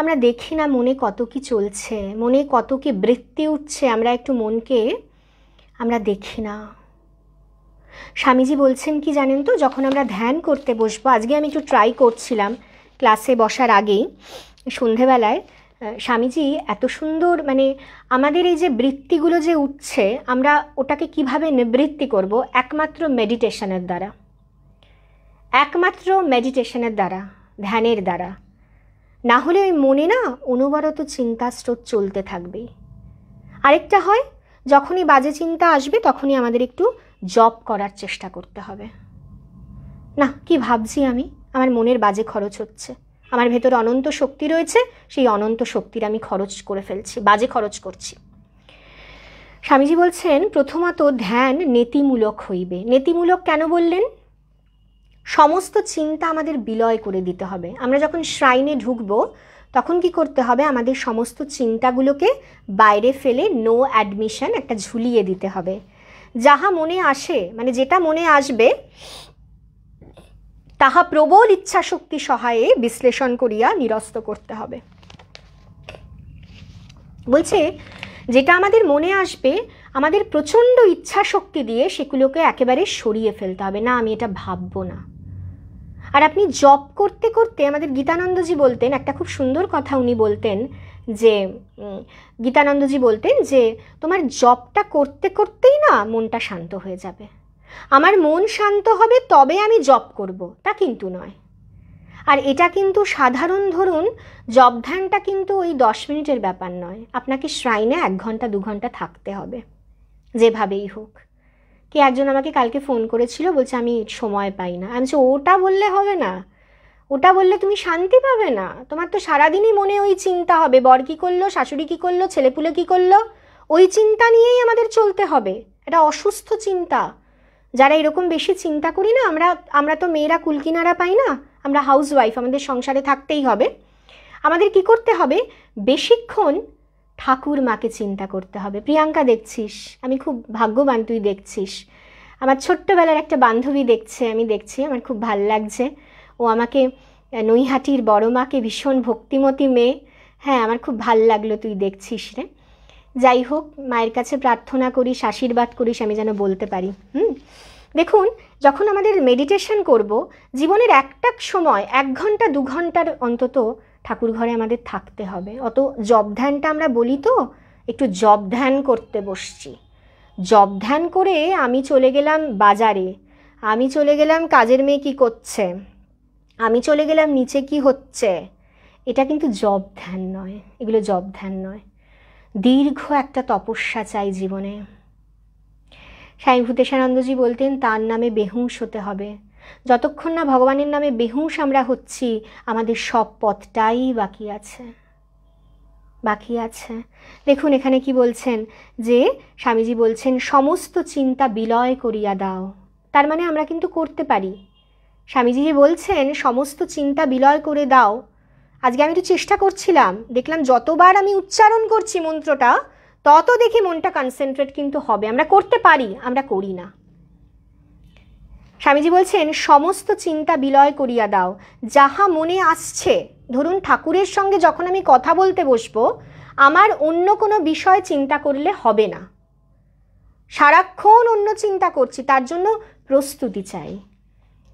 [SPEAKER 1] আমরা দেখি না মনে কত কি চলছে মনে কত কি বৃত্তি উঠছে আমরা একটু মনকে আমরা দেখি না স্বামীজি বলছেন কি জানেন তো যখন আমরা ধ্যান করতে বসবো আজকে আমি একটু ট্রাই করছিলাম ক্লাসে বসার আগেই সন্ধেবেলায় স্বামীজি এত সুন্দর মানে আমাদের এই যে বৃত্তিগুলো যে উঠছে আমরা ওটাকে কিভাবে নিবৃত্তি করব একমাত্র মেডিটেশনের দ্বারা একমাত্র মেডিটেশনের দ্বারা ধ্যানের দ্বারা না হলে ওই মনে না অনবরত চিন্তা স্রোত চলতে থাকবে আরেকটা হয় যখনই বাজে চিন্তা আসবে তখনই আমাদের একটু জব করার চেষ্টা করতে হবে না কি ভাবছি আমি আমার মনের বাজে খরচ হচ্ছে আমার ভেতর অনন্ত শক্তি রয়েছে সেই অনন্ত শক্তির আমি খরচ করে ফেলছি বাজে খরচ করছি স্বামীজি বলছেন প্রথমত ধ্যান নেতিমূলক হইবে নেতিমূলক কেন বললেন সমস্ত চিন্তা আমাদের বিলয় করে দিতে হবে আমরা যখন শ্রাইনে ঢুকব তখন কি করতে হবে আমাদের সমস্ত চিন্তাগুলোকে বাইরে ফেলে নো অ্যাডমিশন একটা ঝুলিয়ে দিতে হবে যাহা মনে আসে মানে যেটা মনে আসবে তাহা প্রবল ইচ্ছাশক্তি সহায়ে বিশ্লেষণ করিয়া নিরস্ত করতে হবে বলছে যেটা আমাদের মনে আসবে আমাদের প্রচণ্ড ইচ্ছা শক্তি দিয়ে সেগুলোকে একেবারে সরিয়ে ফেলতে হবে না আমি এটা ভাববো না আর আপনি জব করতে করতে আমাদের গীতানন্দজি বলতেন একটা খুব সুন্দর কথা উনি বলতেন যে গীতানন্দজি বলতেন যে তোমার জবটা করতে করতেই না মনটা শান্ত হয়ে যাবে আমার মন শান্ত হবে তবে আমি জব করব তা কিন্তু নয় আর এটা কিন্তু সাধারণ ধরুন জব ধ্যানটা কিন্তু ওই দশ মিনিটের ব্যাপার নয় আপনাকে শ্রাইনে এক ঘন্টা দু ঘন্টা থাকতে হবে যেভাবেই হোক কে একজন আমাকে কালকে ফোন করেছিল বলছে আমি সময় পাই না আমি ওটা বললে হবে না ওটা বললে তুমি শান্তি পাবে না তোমার তো সারাদিনই মনে ওই চিন্তা হবে বর কী করলো শাশুড়ি কী করলো ছেলেপুলে কী করলো ওই চিন্তা নিয়েই আমাদের চলতে হবে এটা অসুস্থ চিন্তা যারা এরকম বেশি চিন্তা করি না আমরা আমরা তো মেয়েরা কুলকিনারা পাই না আমরা হাউস ওয়াইফ আমাদের সংসারে থাকতেই হবে আমাদের কি করতে হবে বেশিক্ষণ ঠাকুর মাকে চিন্তা করতে হবে প্রিয়াঙ্কা দেখছিস আমি খুব ভাগ্যবান তুই দেখছিস আমার ছোট্টবেলার একটা বান্ধবী দেখছে আমি দেখছি আমার খুব ভাল লাগছে ও আমাকে নৈহাটির বড় মাকে ভীষণ ভক্তিমতী মেয়ে হ্যাঁ আমার খুব ভাল লাগলো তুই দেখছিস রে যাই হোক মায়ের কাছে প্রার্থনা করিস আশীর্বাদ করিস আমি যেন বলতে পারি হুম দেখুন যখন আমাদের মেডিটেশন করব জীবনের একটা সময় এক ঘন্টা দু ঘন্টার অন্তত ঠাকুর ঘরে আমাদের থাকতে হবে অত জব ধ্যানটা আমরা বলি তো একটু জব ধ্যান করতে বসছি জব ধ্যান করে আমি চলে গেলাম বাজারে আমি চলে গেলাম কাজের মেয়ে কী করছে আমি চলে গেলাম নিচে কি হচ্ছে এটা কিন্তু জব ধ্যান নয় এগুলো জব ধ্যান নয় দীর্ঘ একটা তপস্যা চাই জীবনে স্বামী ভূতেশানন্দজি বলতেন তার নামে বেহুঁশ হতে হবে যতক্ষণ না ভগবানের নামে বেহুঁশ আমরা হচ্ছি আমাদের সব পথটাই বাকি আছে বাকি আছে দেখুন এখানে কি বলছেন যে স্বামীজি বলছেন সমস্ত চিন্তা বিলয় করিয়া দাও তার মানে আমরা কিন্তু করতে পারি স্বামীজি বলছেন সমস্ত চিন্তা বিলয় করে দাও আজকে আমি একটু চেষ্টা করছিলাম দেখলাম যতবার আমি উচ্চারণ করছি মন্ত্রটা তত দেখি মনটা কনসেন্ট্রেট কিন্তু হবে আমরা করতে পারি আমরা করি না স্বামীজি বলছেন সমস্ত চিন্তা বিলয় করিয়া দাও যাহা মনে আসছে ধরুন ঠাকুরের সঙ্গে যখন আমি কথা বলতে বসবো আমার অন্য কোনো বিষয় চিন্তা করলে হবে না সারাক্ষণ অন্য চিন্তা করছি তার জন্য প্রস্তুতি চাই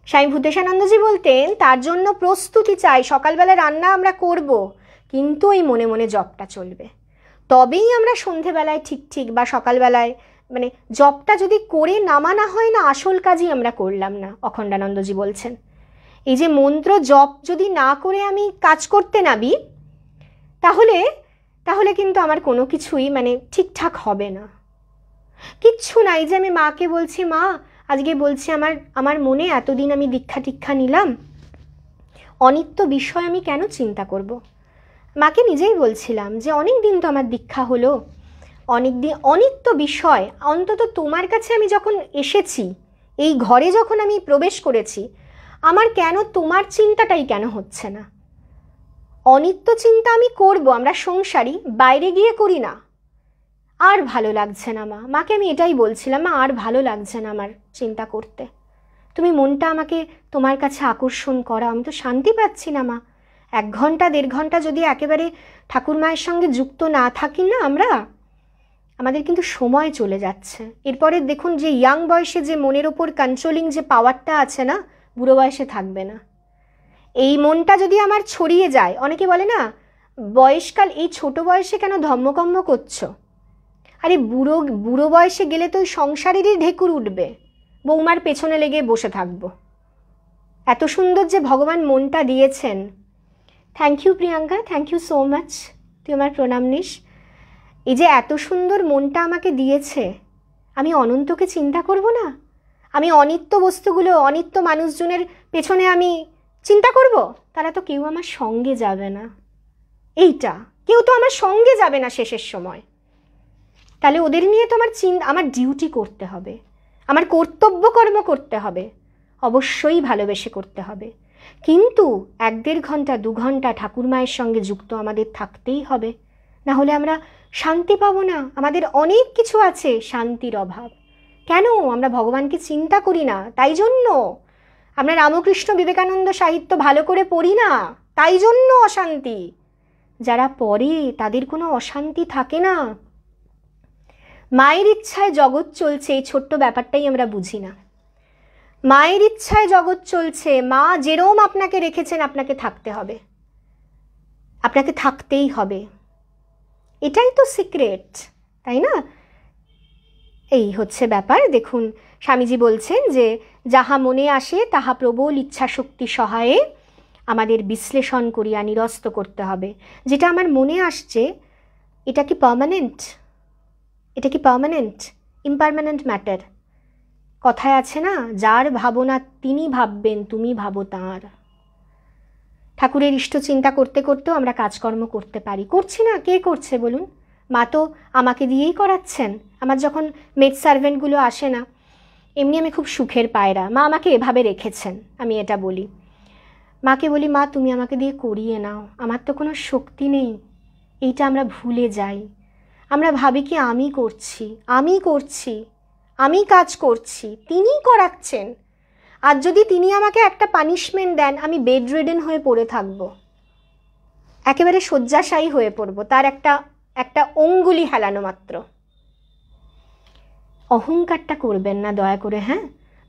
[SPEAKER 1] স্বামী ভূতেশানন্দজি বলতেন তার জন্য প্রস্তুতি চাই সকালবেলা রান্না আমরা করব কিন্তু ওই মনে মনে জবটা চলবে তবেই আমরা সন্ধেবেলায় ঠিক ঠিক বা সকালবেলায় মানে জবটা যদি করে নামা না হয় না আসল কাজই আমরা করলাম না অখণ্ডানন্দজি বলছেন এই যে মন্ত্র জপ যদি না করে আমি কাজ করতে নাবি তাহলে তাহলে কিন্তু আমার কোনো কিছুই মানে ঠিকঠাক হবে না কিচ্ছু নাই যে আমি মাকে বলছি মা আজকে বলছে আমার আমার মনে এতদিন আমি দীক্ষা টিক্ষা নিলাম অনিত্য বিষয় আমি কেন চিন্তা করব। মাকে নিজেই বলছিলাম যে অনেক দিন তো আমার দীক্ষা হলো অনেক দিন অনিত্য বিষয় অন্তত তোমার কাছে আমি যখন এসেছি এই ঘরে যখন আমি প্রবেশ করেছি আমার কেন তোমার চিন্তাটাই কেন হচ্ছে না অনিত্য চিন্তা আমি করব আমরা সংসারী বাইরে গিয়ে করি না আর ভালো লাগছে না মা মাকে আমি এটাই বলছিলাম মা আর ভালো লাগছে না আমার চিন্তা করতে তুমি মনটা আমাকে তোমার কাছে আকর্ষণ করা আমি তো শান্তি পাচ্ছি না মা এক ঘন্টা দেড় ঘন্টা যদি একেবারে ঠাকুর মায়ের সঙ্গে যুক্ত না থাকি না আমরা আমাদের কিন্তু সময় চলে যাচ্ছে এরপরে দেখুন যে ইয়াং বয়সে যে মনের ওপর কন্ট্রোলিং যে পাওয়ারটা আছে না বুড়ো বয়সে থাকবে না এই মনটা যদি আমার ছড়িয়ে যায় অনেকে বলে না বয়সকাল এই ছোট বয়সে কেন ধম্মকম্ম করছো আরে বুড়ো বুড়ো বয়সে গেলে তো ওই সংসারেরই ঢেকুর উঠবে বৌমার পেছনে লেগে বসে থাকব এত সুন্দর যে ভগবান মনটা দিয়েছেন thank you Priyanka thank you so much তুই আমার প্রণাম নিস এই যে এত সুন্দর মনটা আমাকে দিয়েছে আমি অনন্তকে চিন্তা করব না আমি অনিত্য বস্তুগুলো অনিত্য মানুষজনের পেছনে আমি চিন্তা করব তারা তো কেউ আমার সঙ্গে যাবে না এইটা কেউ তো আমার সঙ্গে যাবে না শেষের সময় তাহলে ওদের নিয়ে তো আমার চিন্তা আমার ডিউটি করতে হবে আমার কর্তব্য কর্ম করতে হবে অবশ্যই ভালোবেসে করতে হবে কিন্তু এক দেড় ঘন্টা দু ঘন্টা ঠাকুরমায়ের সঙ্গে যুক্ত আমাদের থাকতেই হবে না হলে আমরা শান্তি পাবো না আমাদের অনেক কিছু আছে শান্তির অভাব কেন আমরা ভগবানকে চিন্তা করি না তাই জন্য আমরা রামকৃষ্ণ বিবেকানন্দ সাহিত্য ভালো করে পড়ি না তাই জন্য অশান্তি যারা পড়ে তাদের কোনো অশান্তি থাকে না মায়ের ইচ্ছায় জগৎ চলছে এই ছোট্ট ব্যাপারটাই আমরা বুঝি না মায়ের ইচ্ছায় জগৎ চলছে মা যেরম আপনাকে রেখেছেন আপনাকে থাকতে হবে আপনাকে থাকতেই হবে এটাই তো সিক্রেট তাই না এই হচ্ছে ব্যাপার দেখুন স্বামীজি বলছেন যে যাহা মনে আসে তাহা প্রবল ইচ্ছাশক্তি সহায়ে আমাদের বিশ্লেষণ করিয়া নিরস্ত করতে হবে যেটা আমার মনে আসছে এটা কি পার্মানেন্ট এটা কি পারমানেন্ট ইম্পারমানেন্ট ম্যাটার কথায় আছে না যার ভাবনা তিনি ভাববেন তুমি ভাবো তাঁর ঠাকুরের ইষ্ট চিন্তা করতে করতেও আমরা কাজকর্ম করতে পারি করছি না কে করছে বলুন মা তো আমাকে দিয়েই করাচ্ছেন আমার যখন মেড সার্ভেন্টগুলো আসে না এমনি আমি খুব সুখের পায়রা মা আমাকে এভাবে রেখেছেন আমি এটা বলি মাকে বলি মা তুমি আমাকে দিয়ে করিয়ে নাও আমার তো কোনো শক্তি নেই এইটা আমরা ভুলে যাই আমরা ভাবি কি আমি করছি আমি করছি আমি কাজ করছি তিনি করাচ্ছেন আর যদি তিনি আমাকে একটা পানিশমেন্ট দেন আমি বেড রেডেন হয়ে পড়ে থাকবো একেবারে শয্যাশায়ী হয়ে পড়ব তার একটা একটা অঙ্গুলি হেলানো মাত্র অহংকারটা করবেন না দয়া করে হ্যাঁ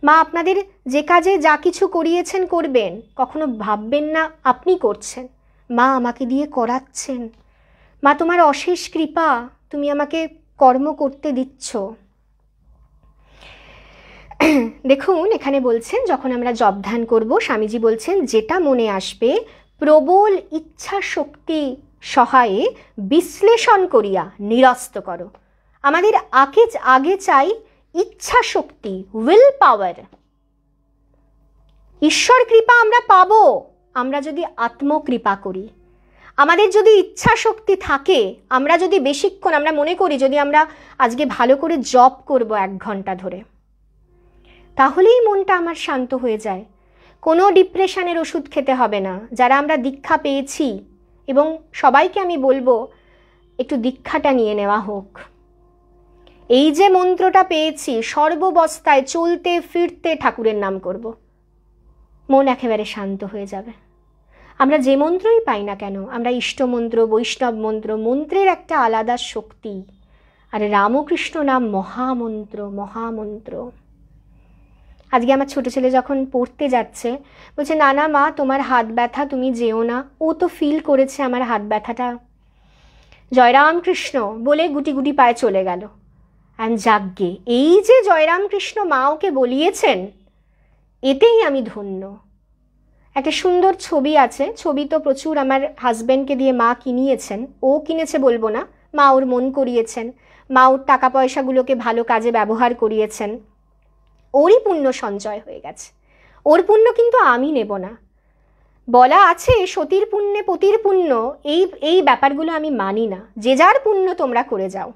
[SPEAKER 1] মা আপনাদের যে কাজে যা কিছু করিয়েছেন করবেন কখনো ভাববেন না আপনি করছেন মা আমাকে দিয়ে করাচ্ছেন মা তোমার অশেষ কৃপা তুমি আমাকে কর্ম করতে দিচ্ছ দেখুন এখানে বলছেন যখন আমরা জবধান করব স্বামীজি বলছেন যেটা মনে আসবে প্রবল ইচ্ছা শক্তি সহায়ে বিশ্লেষণ করিয়া নিরস্ত করো আমাদের আগে আগে চাই ইচ্ছা শক্তি উইল পাওয়ার ঈশ্বর কৃপা আমরা পাবো আমরা যদি আত্মকৃপা করি আমাদের যদি ইচ্ছা শক্তি থাকে আমরা যদি বেশিক্ষণ আমরা মনে করি যদি আমরা আজকে ভালো করে জব করব এক ঘন্টা ধরে তাহলেই মনটা আমার শান্ত হয়ে যায় কোনো ডিপ্রেশনের ওষুধ খেতে হবে না যারা আমরা দীক্ষা পেয়েছি এবং সবাইকে আমি বলবো একটু দীক্ষাটা নিয়ে নেওয়া হোক এই যে মন্ত্রটা পেয়েছি সর্ববস্থায় চলতে ফিরতে ঠাকুরের নাম করব মন একেবারে শান্ত হয়ে যাবে আমরা যে মন্ত্রই পাই না কেন আমরা ইষ্টমন্ত্র বৈষ্ণব মন্ত্র মন্ত্রের একটা আলাদা শক্তি আর রামকৃষ্ণ নাম মহামন্ত্র মহামন্ত্র আজকে আমার ছোটো ছেলে যখন পড়তে যাচ্ছে বলছে নানা মা তোমার হাত ব্যথা তুমি যেও না ও তো ফিল করেছে আমার হাত ব্যথাটা জয়রামকৃষ্ণ বলে গুটি গুটি পায়ে চলে গেল অ্যান্ড যাজ্ঞে এই যে জয়রামকৃষ্ণ মা ওকে বলিয়েছেন এতেই আমি ধন্য একটা সুন্দর ছবি আছে ছবি তো প্রচুর আমার হাজব্যান্ডকে দিয়ে মা কিনিয়েছেন ও কিনেছে বলবো না মা ওর মন করিয়েছেন মা ওর টাকা পয়সাগুলোকে ভালো কাজে ব্যবহার করিয়েছেন ওরই পুণ্য সঞ্চয় হয়ে গেছে ওর পুণ্য কিন্তু আমি নেব না বলা আছে সতীর পুণ্যে পতির পুণ্য এই এই ব্যাপারগুলো আমি মানি না যে যার পুণ্য তোমরা করে যাও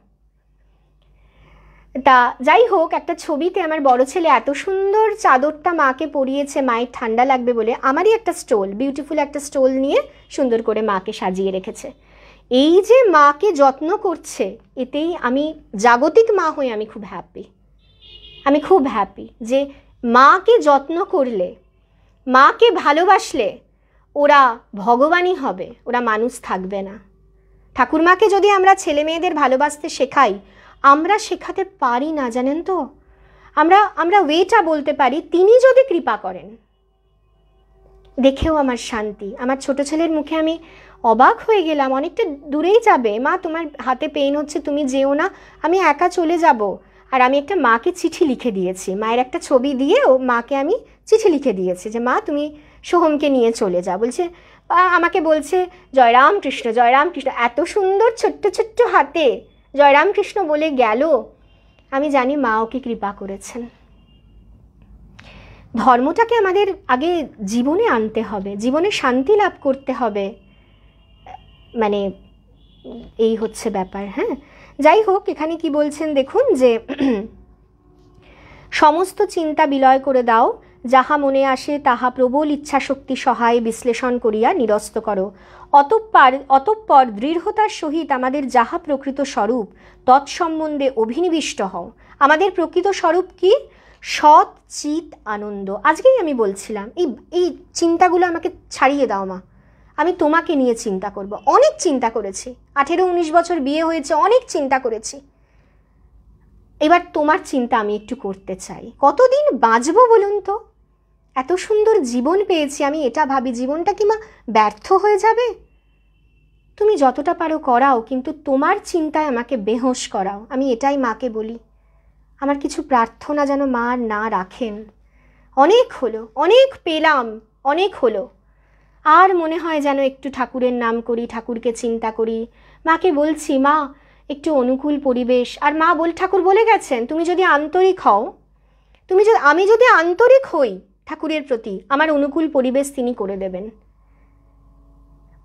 [SPEAKER 1] তা যাই হোক একটা ছবিতে আমার বড় ছেলে এত সুন্দর চাদরটা মাকে পরিয়েছে মায়ের ঠান্ডা লাগবে বলে আমারই একটা স্টোল বিউটিফুল একটা স্টোল নিয়ে সুন্দর করে মাকে সাজিয়ে রেখেছে এই যে মাকে যত্ন করছে এতেই আমি জাগতিক মা হয়ে আমি খুব হ্যাপি আমি খুব হ্যাপি যে মাকে যত্ন করলে মাকে ভালোবাসলে ওরা ভগবানই হবে ওরা মানুষ থাকবে না ঠাকুরমাকে যদি আমরা ছেলে মেয়েদের ভালোবাসতে শেখাই আমরা শেখাতে পারি না জানেন তো আমরা আমরা ওয়েটা বলতে পারি তিনি যদি কৃপা করেন দেখেও আমার শান্তি আমার ছোট ছেলের মুখে আমি অবাক হয়ে গেলাম অনেকটা দূরেই যাবে মা তোমার হাতে পেইন হচ্ছে তুমি যেও না আমি একা চলে যাব আর আমি একটা মাকে চিঠি লিখে দিয়েছি মায়ের একটা ছবি দিয়ে ও মাকে আমি চিঠি লিখে দিয়েছি যে মা তুমি সোহমকে নিয়ে চলে যা বলছে আমাকে বলছে জয়রাম কৃষ্ণ জয়রাম কৃষ্ণ এত সুন্দর ছোট্ট ছোট্ট হাতে জয়রামকৃষ্ণ বলে গেল আমি জানি মা ওকে কৃপা করেছেন ধর্মটাকে আমাদের আগে জীবনে আনতে হবে জীবনে শান্তি লাভ করতে হবে মানে এই হচ্ছে ব্যাপার হ্যাঁ যাই হোক এখানে কি বলছেন দেখুন যে সমস্ত চিন্তা বিলয় করে দাও যাহা মনে আসে তাহা প্রবল ইচ্ছাশক্তি সহায় বিশ্লেষণ করিয়া নিরস্ত করো অতঃপর অতঃপর দৃঢ়তার সহিত আমাদের যাহা প্রকৃত স্বরূপ তৎসম্বন্ধে অভিনিবিষ্ট হও আমাদের প্রকৃত স্বরূপ কি সৎ চিত আনন্দ আজকেই আমি বলছিলাম এই এই চিন্তাগুলো আমাকে ছাড়িয়ে দাও মা আমি তোমাকে নিয়ে চিন্তা করব অনেক চিন্তা করেছি আঠেরো উনিশ বছর বিয়ে হয়েছে অনেক চিন্তা করেছি এবার তোমার চিন্তা আমি একটু করতে চাই কতদিন বাঁচবো বলুন তো এত সুন্দর জীবন পেয়েছি আমি এটা ভাবি জীবনটা কি মা ব্যর্থ হয়ে যাবে তুমি যতটা পারো করাও কিন্তু তোমার চিন্তায় আমাকে বেহোশ করাও আমি এটাই মাকে বলি আমার কিছু প্রার্থনা যেন মা না রাখেন অনেক হলো অনেক পেলাম অনেক হলো আর মনে হয় যেন একটু ঠাকুরের নাম করি ঠাকুরকে চিন্তা করি মাকে বলছি মা একটু অনুকূল পরিবেশ আর মা বল ঠাকুর বলে গেছেন তুমি যদি আন্তরিক হও তুমি যদি আমি যদি আন্তরিক হই ঠাকুরের প্রতি আমার অনুকূল পরিবেশ তিনি করে দেবেন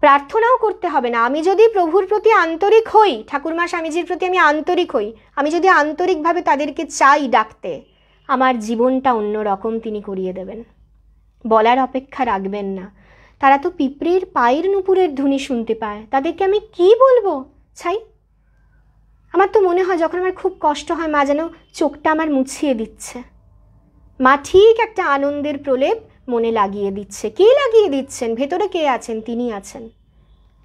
[SPEAKER 1] প্রার্থনাও করতে হবে না আমি যদি প্রভুর প্রতি আন্তরিক হই ঠাকুরমা স্বামীজির প্রতি আমি আন্তরিক হই আমি যদি আন্তরিকভাবে তাদেরকে চাই ডাকতে আমার জীবনটা অন্য রকম তিনি করিয়ে দেবেন বলার অপেক্ষা রাখবেন না তারা তো পিঁপড়ের পায়ের নুপুরের ধ্বনি শুনতে পায় তাদেরকে আমি কি বলবো ছাই আমার তো মনে হয় যখন আমার খুব কষ্ট হয় মা যেন চোখটা আমার মুছিয়ে দিচ্ছে মা ঠিক একটা আনন্দের প্রলেপ মনে লাগিয়ে দিচ্ছে কে লাগিয়ে দিচ্ছেন ভেতরে কে আছেন তিনি আছেন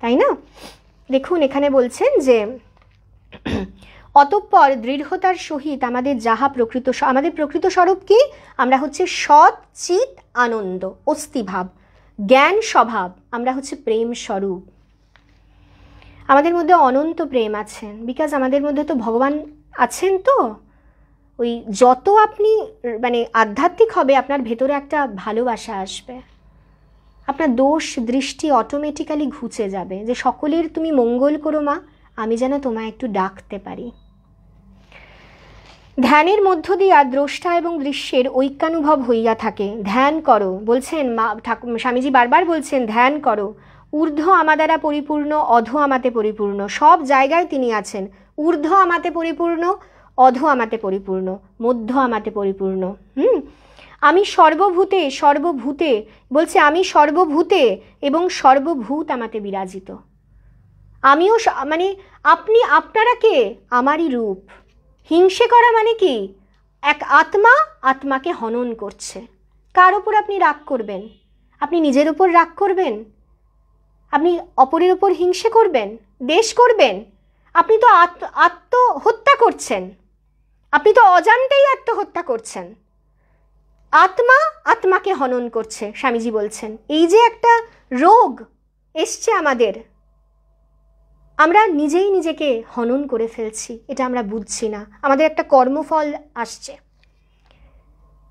[SPEAKER 1] তাই না দেখুন এখানে বলছেন যে অতঃপর দৃঢ়তার সহিত আমাদের যাহা প্রকৃত আমাদের প্রকৃত স্বরূপ কি আমরা হচ্ছে সৎ চিত আনন্দ অস্থিভাব জ্ঞান স্বভাব আমরা হচ্ছে প্রেম স্বরূপ আমাদের মধ্যে অনন্ত প্রেম আছেন বিকজ আমাদের মধ্যে তো ভগবান আছেন তো ওই যত আপনি মানে আধ্যাত্মিক হবে আপনার ভেতরে একটা ভালোবাসা আসবে আপনার দোষ দৃষ্টি অটোমেটিক্যালি ঘুচে যাবে যে সকলের তুমি মঙ্গল করো মা আমি যেন তোমায় একটু ডাকতে পারি ধ্যানের মধ্য দিয়ে দ্রষ্টা এবং দৃশ্যের ঐক্যানুভব হইয়া থাকে ধ্যান করো বলছেন মা ঠাকুর স্বামীজি বারবার বলছেন ধ্যান করো ঊর্ধ্ব আমাদারা পরিপূর্ণ অধ আমাতে পরিপূর্ণ সব জায়গায় তিনি আছেন ঊর্ধ্ব আমাতে পরিপূর্ণ অধ আমাতে পরিপূর্ণ মধ্য আমাতে পরিপূর্ণ হুম আমি সর্বভূতে সর্বভূতে বলছে আমি সর্বভূতে এবং সর্বভূত আমাতে বিরাজিত আমিও মানে আপনি আপনারা কে আমারই রূপ হিংসে করা মানে কি এক আত্মা আত্মাকে হনন করছে কার ওপর আপনি রাগ করবেন আপনি নিজের ওপর রাগ করবেন আপনি অপরের ওপর হিংসে করবেন দেশ করবেন আপনি তো আত্ম আত্মহত্যা করছেন আপনি তো অজান্তেই আত্মহত্যা করছেন আত্মা আত্মাকে হনন করছে স্বামীজি বলছেন এই যে একটা রোগ এসছে আমাদের আমরা নিজেই নিজেকে হনন করে ফেলছি এটা আমরা বুঝছি না আমাদের একটা কর্মফল আসছে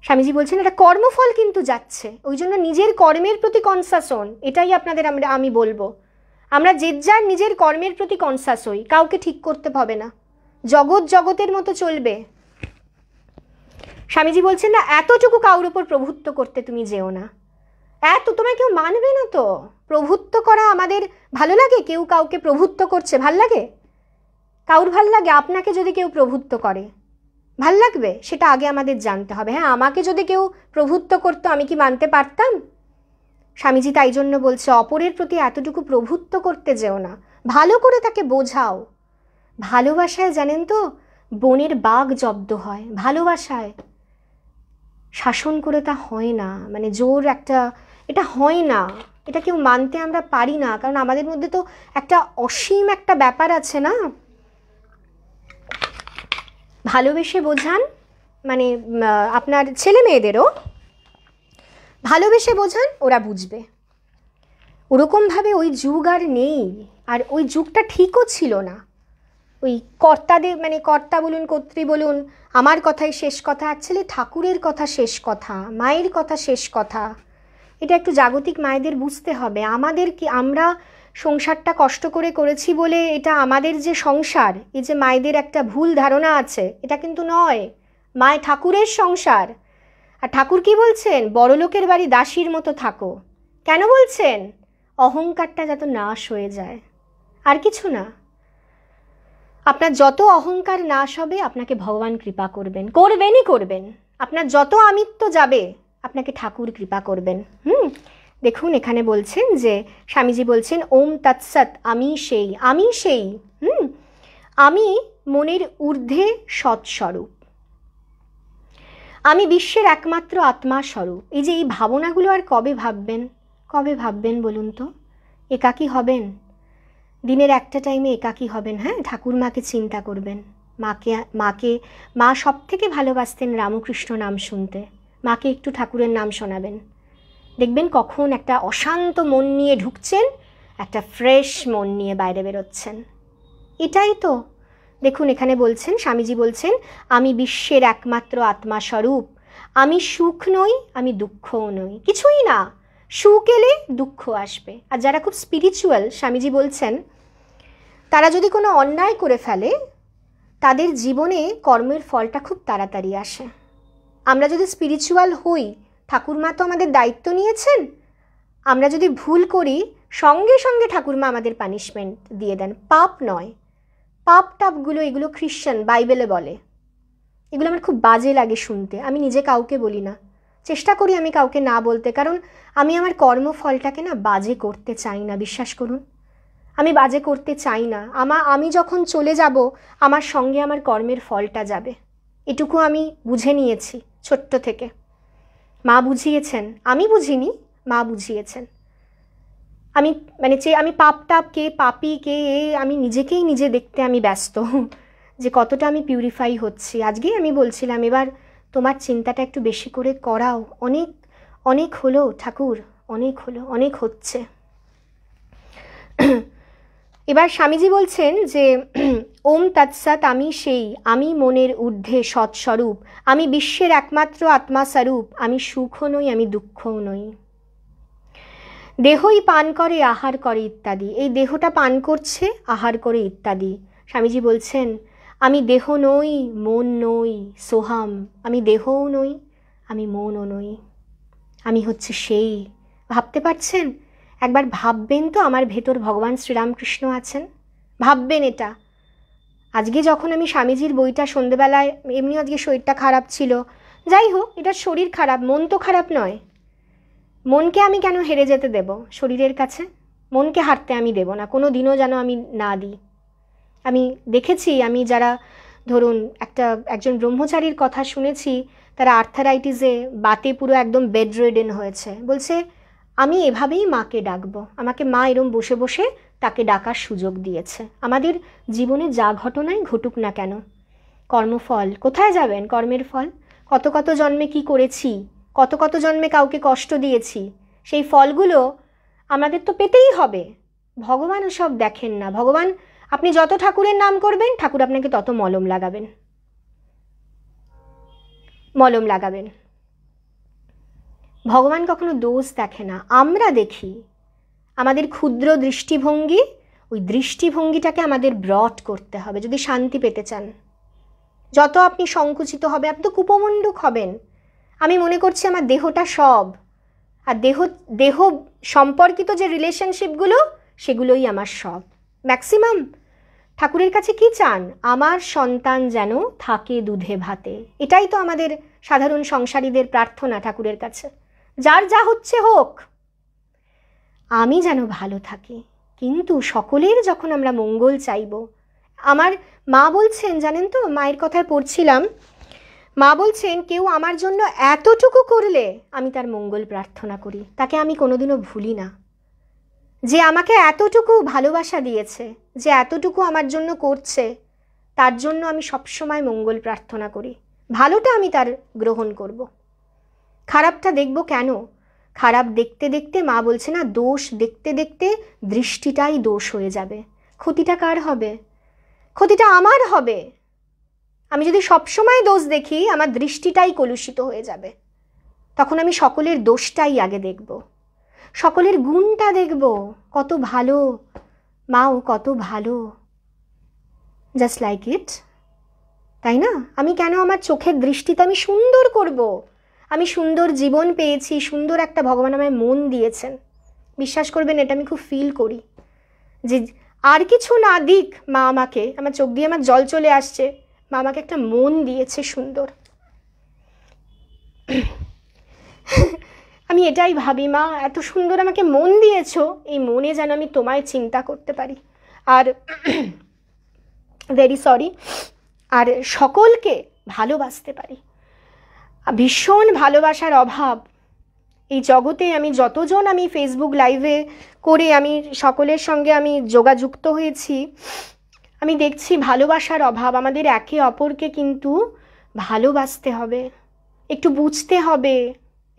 [SPEAKER 1] স্বামীজি বলছেন এটা কর্মফল কিন্তু যাচ্ছে ওই জন্য নিজের কর্মের প্রতি কনসাসন এটাই আপনাদের আমরা আমি বলবো আমরা যে যার নিজের কর্মের প্রতি কনসাস হই কাউকে ঠিক করতে হবে না জগৎ জগতের মতো চলবে স্বামীজি বলছেন না এতটুকু কাউর ওপর প্রভুত্ব করতে তুমি যেও না এত তোমায় কেউ মানবে না তো প্রভুত্ব করা আমাদের ভালো লাগে কেউ কাউকে প্রভুত্ব করছে ভাল লাগে কাউর ভাল লাগে আপনাকে যদি কেউ প্রভুত্ব করে ভাল লাগবে সেটা আগে আমাদের জানতে হবে হ্যাঁ আমাকে যদি কেউ প্রভুত্ব করতো আমি কি মানতে পারতাম স্বামীজি তাই জন্য বলছে অপরের প্রতি এতটুকু প্রভুত্ব করতে যেও না ভালো করে তাকে বোঝাও ভালোবাসায় জানেন তো বনের বাঘ জব্দ হয় ভালোবাসায় শাসন করে তা হয় না মানে জোর একটা এটা হয় না এটা কেউ মানতে আমরা পারি না কারণ আমাদের মধ্যে তো একটা অসীম একটা ব্যাপার আছে না ভালোবেসে বোঝান মানে আপনার ছেলে মেয়েদেরও ভালোবেসে বোঝান ওরা বুঝবে ওরকমভাবে ওই যুগ আর নেই আর ওই যুগটা ঠিকও ছিল না ওই কর্তাদের মানে কর্তা বলুন কর্ত্রী বলুন আমার কথাই শেষ কথা অ্যাকচুয়ালি ঠাকুরের কথা শেষ কথা মায়ের কথা শেষ কথা এটা একটু জাগতিক মায়েদের বুঝতে হবে আমাদের কি আমরা সংসারটা কষ্ট করে করেছি বলে এটা আমাদের যে সংসার এই যে মায়েদের একটা ভুল ধারণা আছে এটা কিন্তু নয় মায় ঠাকুরের সংসার আর ঠাকুর কি বলছেন বড়লোকের বাড়ি দাসীর মতো থাকো কেন বলছেন অহংকারটা যাতে নাশ হয়ে যায় আর কিছু না আপনার যত অহংকার নাশ হবে আপনাকে ভগবান কৃপা করবেন করবেনই করবেন আপনার যত আমিত্ব যাবে আপনাকে ঠাকুর কৃপা করবেন হুম দেখুন এখানে বলছেন যে স্বামীজি বলছেন ওম তৎসৎ আমি সেই আমি সেই হুম আমি মনের ঊর্ধ্বে সৎস্বরূপ আমি বিশ্বের একমাত্র আত্মা স্বরূপ এই যে এই ভাবনাগুলো আর কবে ভাববেন কবে ভাববেন বলুন তো একাকী হবেন দিনের একটা টাইমে একাকী হবেন হ্যাঁ ঠাকুরমাকে চিন্তা করবেন মাকে মাকে মা সব থেকে ভালোবাসতেন রামকৃষ্ণ নাম শুনতে মাকে একটু ঠাকুরের নাম শোনাবেন দেখবেন কখন একটা অশান্ত মন নিয়ে ঢুকছেন একটা ফ্রেশ মন নিয়ে বাইরে বেরোচ্ছেন এটাই তো দেখুন এখানে বলছেন স্বামীজি বলছেন আমি বিশ্বের একমাত্র আত্মাস্বরূপ আমি সুখ নই আমি দুঃখও নই কিছুই না সুখ এলে দুঃখ আসবে আর যারা খুব স্পিরিচুয়াল স্বামীজি বলছেন তারা যদি কোনো অন্যায় করে ফেলে তাদের জীবনে কর্মের ফলটা খুব তাড়াতাড়ি আসে আমরা যদি স্পিরিচুয়াল হই ঠাকুরমা তো আমাদের দায়িত্ব নিয়েছেন আমরা যদি ভুল করি সঙ্গে সঙ্গে ঠাকুরমা আমাদের পানিশমেন্ট দিয়ে দেন পাপ নয় পাপ টাপগুলো এগুলো খ্রিশ্চান বাইবেলে বলে এগুলো আমার খুব বাজে লাগে শুনতে আমি নিজে কাউকে বলি না চেষ্টা করি আমি কাউকে না বলতে কারণ আমি আমার কর্মফলটাকে না বাজে করতে চাই না বিশ্বাস করুন আমি বাজে করতে চাই না আমা আমি যখন চলে যাব আমার সঙ্গে আমার কর্মের ফলটা যাবে এটুকু আমি বুঝে নিয়েছি ছোট্ট থেকে মা বুঝিয়েছেন আমি বুঝিনি মা বুঝিয়েছেন আমি মানে চেয়ে আমি পাপ টাপ কে পাপি কে এ আমি নিজেকেই নিজে দেখতে আমি ব্যস্ত যে কতটা আমি পিউরিফাই হচ্ছি আজকেই আমি বলছিলাম এবার তোমার চিন্তাটা একটু বেশি করে করাও অনেক অনেক হলো ঠাকুর অনেক হলো অনেক হচ্ছে এবার স্বামীজি বলছেন যে ওম তৎসৎ আমি সেই আমি মনের ঊর্ধ্বে সৎস্বরূপ আমি বিশ্বের একমাত্র আত্মাস্বরূপ আমি সুখ নই আমি দুঃখও নই দেহই পান করে আহার করে ইত্যাদি এই দেহটা পান করছে আহার করে ইত্যাদি স্বামীজি বলছেন আমি দেহ নই মন নই সোহাম আমি দেহও নই আমি মনও নই আমি হচ্ছে সেই ভাবতে পারছেন একবার ভাববেন তো আমার ভেতর ভগবান শ্রীরামকৃষ্ণ আছেন ভাববেন এটা আজকে যখন আমি স্বামীজির বইটা সন্ধেবেলায় এমনি আজকে শরীরটা খারাপ ছিল যাই হোক এটা শরীর খারাপ মন তো খারাপ নয় মনকে আমি কেন হেরে যেতে দেব শরীরের কাছে মনকে হারতে আমি দেব না কোনো দিনও যেন আমি না দিই আমি দেখেছি আমি যারা ধরুন একটা একজন ব্রহ্মচারীর কথা শুনেছি তারা আর্থারাইটিসে বাতে পুরো একদম বেড রেডেন হয়েছে বলছে আমি এভাবেই মাকে ডাকবো আমাকে মা এরম বসে বসে তাকে ডাকার সুযোগ দিয়েছে আমাদের জীবনে যা ঘটনাই ঘটুক না কেন কর্মফল কোথায় যাবেন কর্মের ফল কত কত জন্মে কি করেছি কত কত জন্মে কাউকে কষ্ট দিয়েছি সেই ফলগুলো আমাদের তো পেতেই হবে ভগবান সব দেখেন না ভগবান আপনি যত ঠাকুরের নাম করবেন ঠাকুর আপনাকে তত মলম লাগাবেন মলম লাগাবেন ভগবান কখনো দোষ দেখে না আমরা দেখি আমাদের ক্ষুদ্র দৃষ্টিভঙ্গি ওই দৃষ্টিভঙ্গিটাকে আমাদের ব্রড করতে হবে যদি শান্তি পেতে চান যত আপনি সংকুচিত হবে আপনি তো কুপমণ্ডুক হবেন আমি মনে করছি আমার দেহটা সব আর দেহ দেহ সম্পর্কিত যে রিলেশনশিপগুলো সেগুলোই আমার সব ম্যাক্সিমাম ঠাকুরের কাছে কি চান আমার সন্তান যেন থাকে দুধে ভাতে এটাই তো আমাদের সাধারণ সংসারীদের প্রার্থনা ঠাকুরের কাছে যার যা হচ্ছে হোক আমি যেন ভালো থাকি কিন্তু সকলের যখন আমরা মঙ্গল চাইব আমার মা বলছেন জানেন তো মায়ের কথায় পড়ছিলাম মা বলছেন কেউ আমার জন্য এতটুকু করলে আমি তার মঙ্গল প্রার্থনা করি তাকে আমি কোনোদিনও ভুলি না যে আমাকে এতটুকু ভালোবাসা দিয়েছে যে এতটুকু আমার জন্য করছে তার জন্য আমি সবসময় মঙ্গল প্রার্থনা করি ভালোটা আমি তার গ্রহণ করবো খারাপটা দেখব কেন খারাপ দেখতে দেখতে মা বলছে না দোষ দেখতে দেখতে দৃষ্টিটাই দোষ হয়ে যাবে ক্ষতিটা কার হবে ক্ষতিটা আমার হবে আমি যদি সবসময় দোষ দেখি আমার দৃষ্টিটাই কলুষিত হয়ে যাবে তখন আমি সকলের দোষটাই আগে দেখব সকলের গুণটা দেখব কত ভালো মাও কত ভালো জাস্ট লাইক ইট তাই না আমি কেন আমার চোখের দৃষ্টিতে আমি সুন্দর করবো আমি সুন্দর জীবন পেয়েছি সুন্দর একটা ভগবান আমায় মন দিয়েছেন বিশ্বাস করবেন এটা আমি খুব ফিল করি যে আর কিছু না দিক মা আমাকে আমার চোখ দিয়ে আমার জল চলে আসছে মা আমাকে একটা মন দিয়েছে সুন্দর আমি এটাই ভাবি মা এত সুন্দর আমাকে মন দিয়েছ এই মনে যেন আমি তোমায় চিন্তা করতে পারি আর ভেরি সরি আর সকলকে ভালোবাসতে পারি ভীষণ ভালোবাসার অভাব এই জগতে আমি যতজন আমি ফেসবুক লাইভে করে আমি সকলের সঙ্গে আমি যোগাযুক্ত হয়েছি আমি দেখছি ভালোবাসার অভাব আমাদের একে অপরকে কিন্তু ভালোবাসতে হবে একটু বুঝতে হবে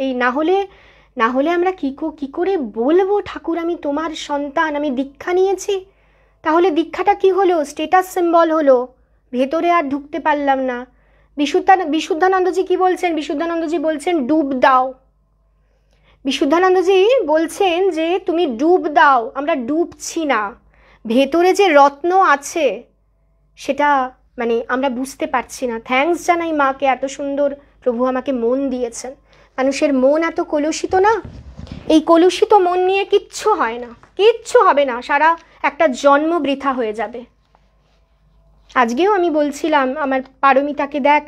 [SPEAKER 1] এই না হলে না হলে আমরা কী কী করে বলবো ঠাকুর আমি তোমার সন্তান আমি দীক্ষা নিয়েছি তাহলে দীক্ষাটা কি হলো স্টেটাস সিম্বল হলো ভেতরে আর ঢুকতে পারলাম না বিশুদ্ধান বিশুদ্ধানন্দজি কি বলছেন বিশুদ্ধানন্দজি বলছেন ডুব দাও বিশুদ্ধানন্দজি বলছেন যে তুমি ডুব দাও আমরা ডুবছি না ভেতরে যে রত্ন আছে সেটা মানে আমরা বুঝতে পারছি না থ্যাংকস জানাই মাকে এত সুন্দর প্রভু আমাকে মন দিয়েছেন মানুষের মন এত কলুষিত না এই কলুষিত মন নিয়ে কিচ্ছু হয় না কিচ্ছু হবে না সারা একটা জন্ম বৃথা হয়ে যাবে আজকেও আমি বলছিলাম আমার পারমিতাকে দেখ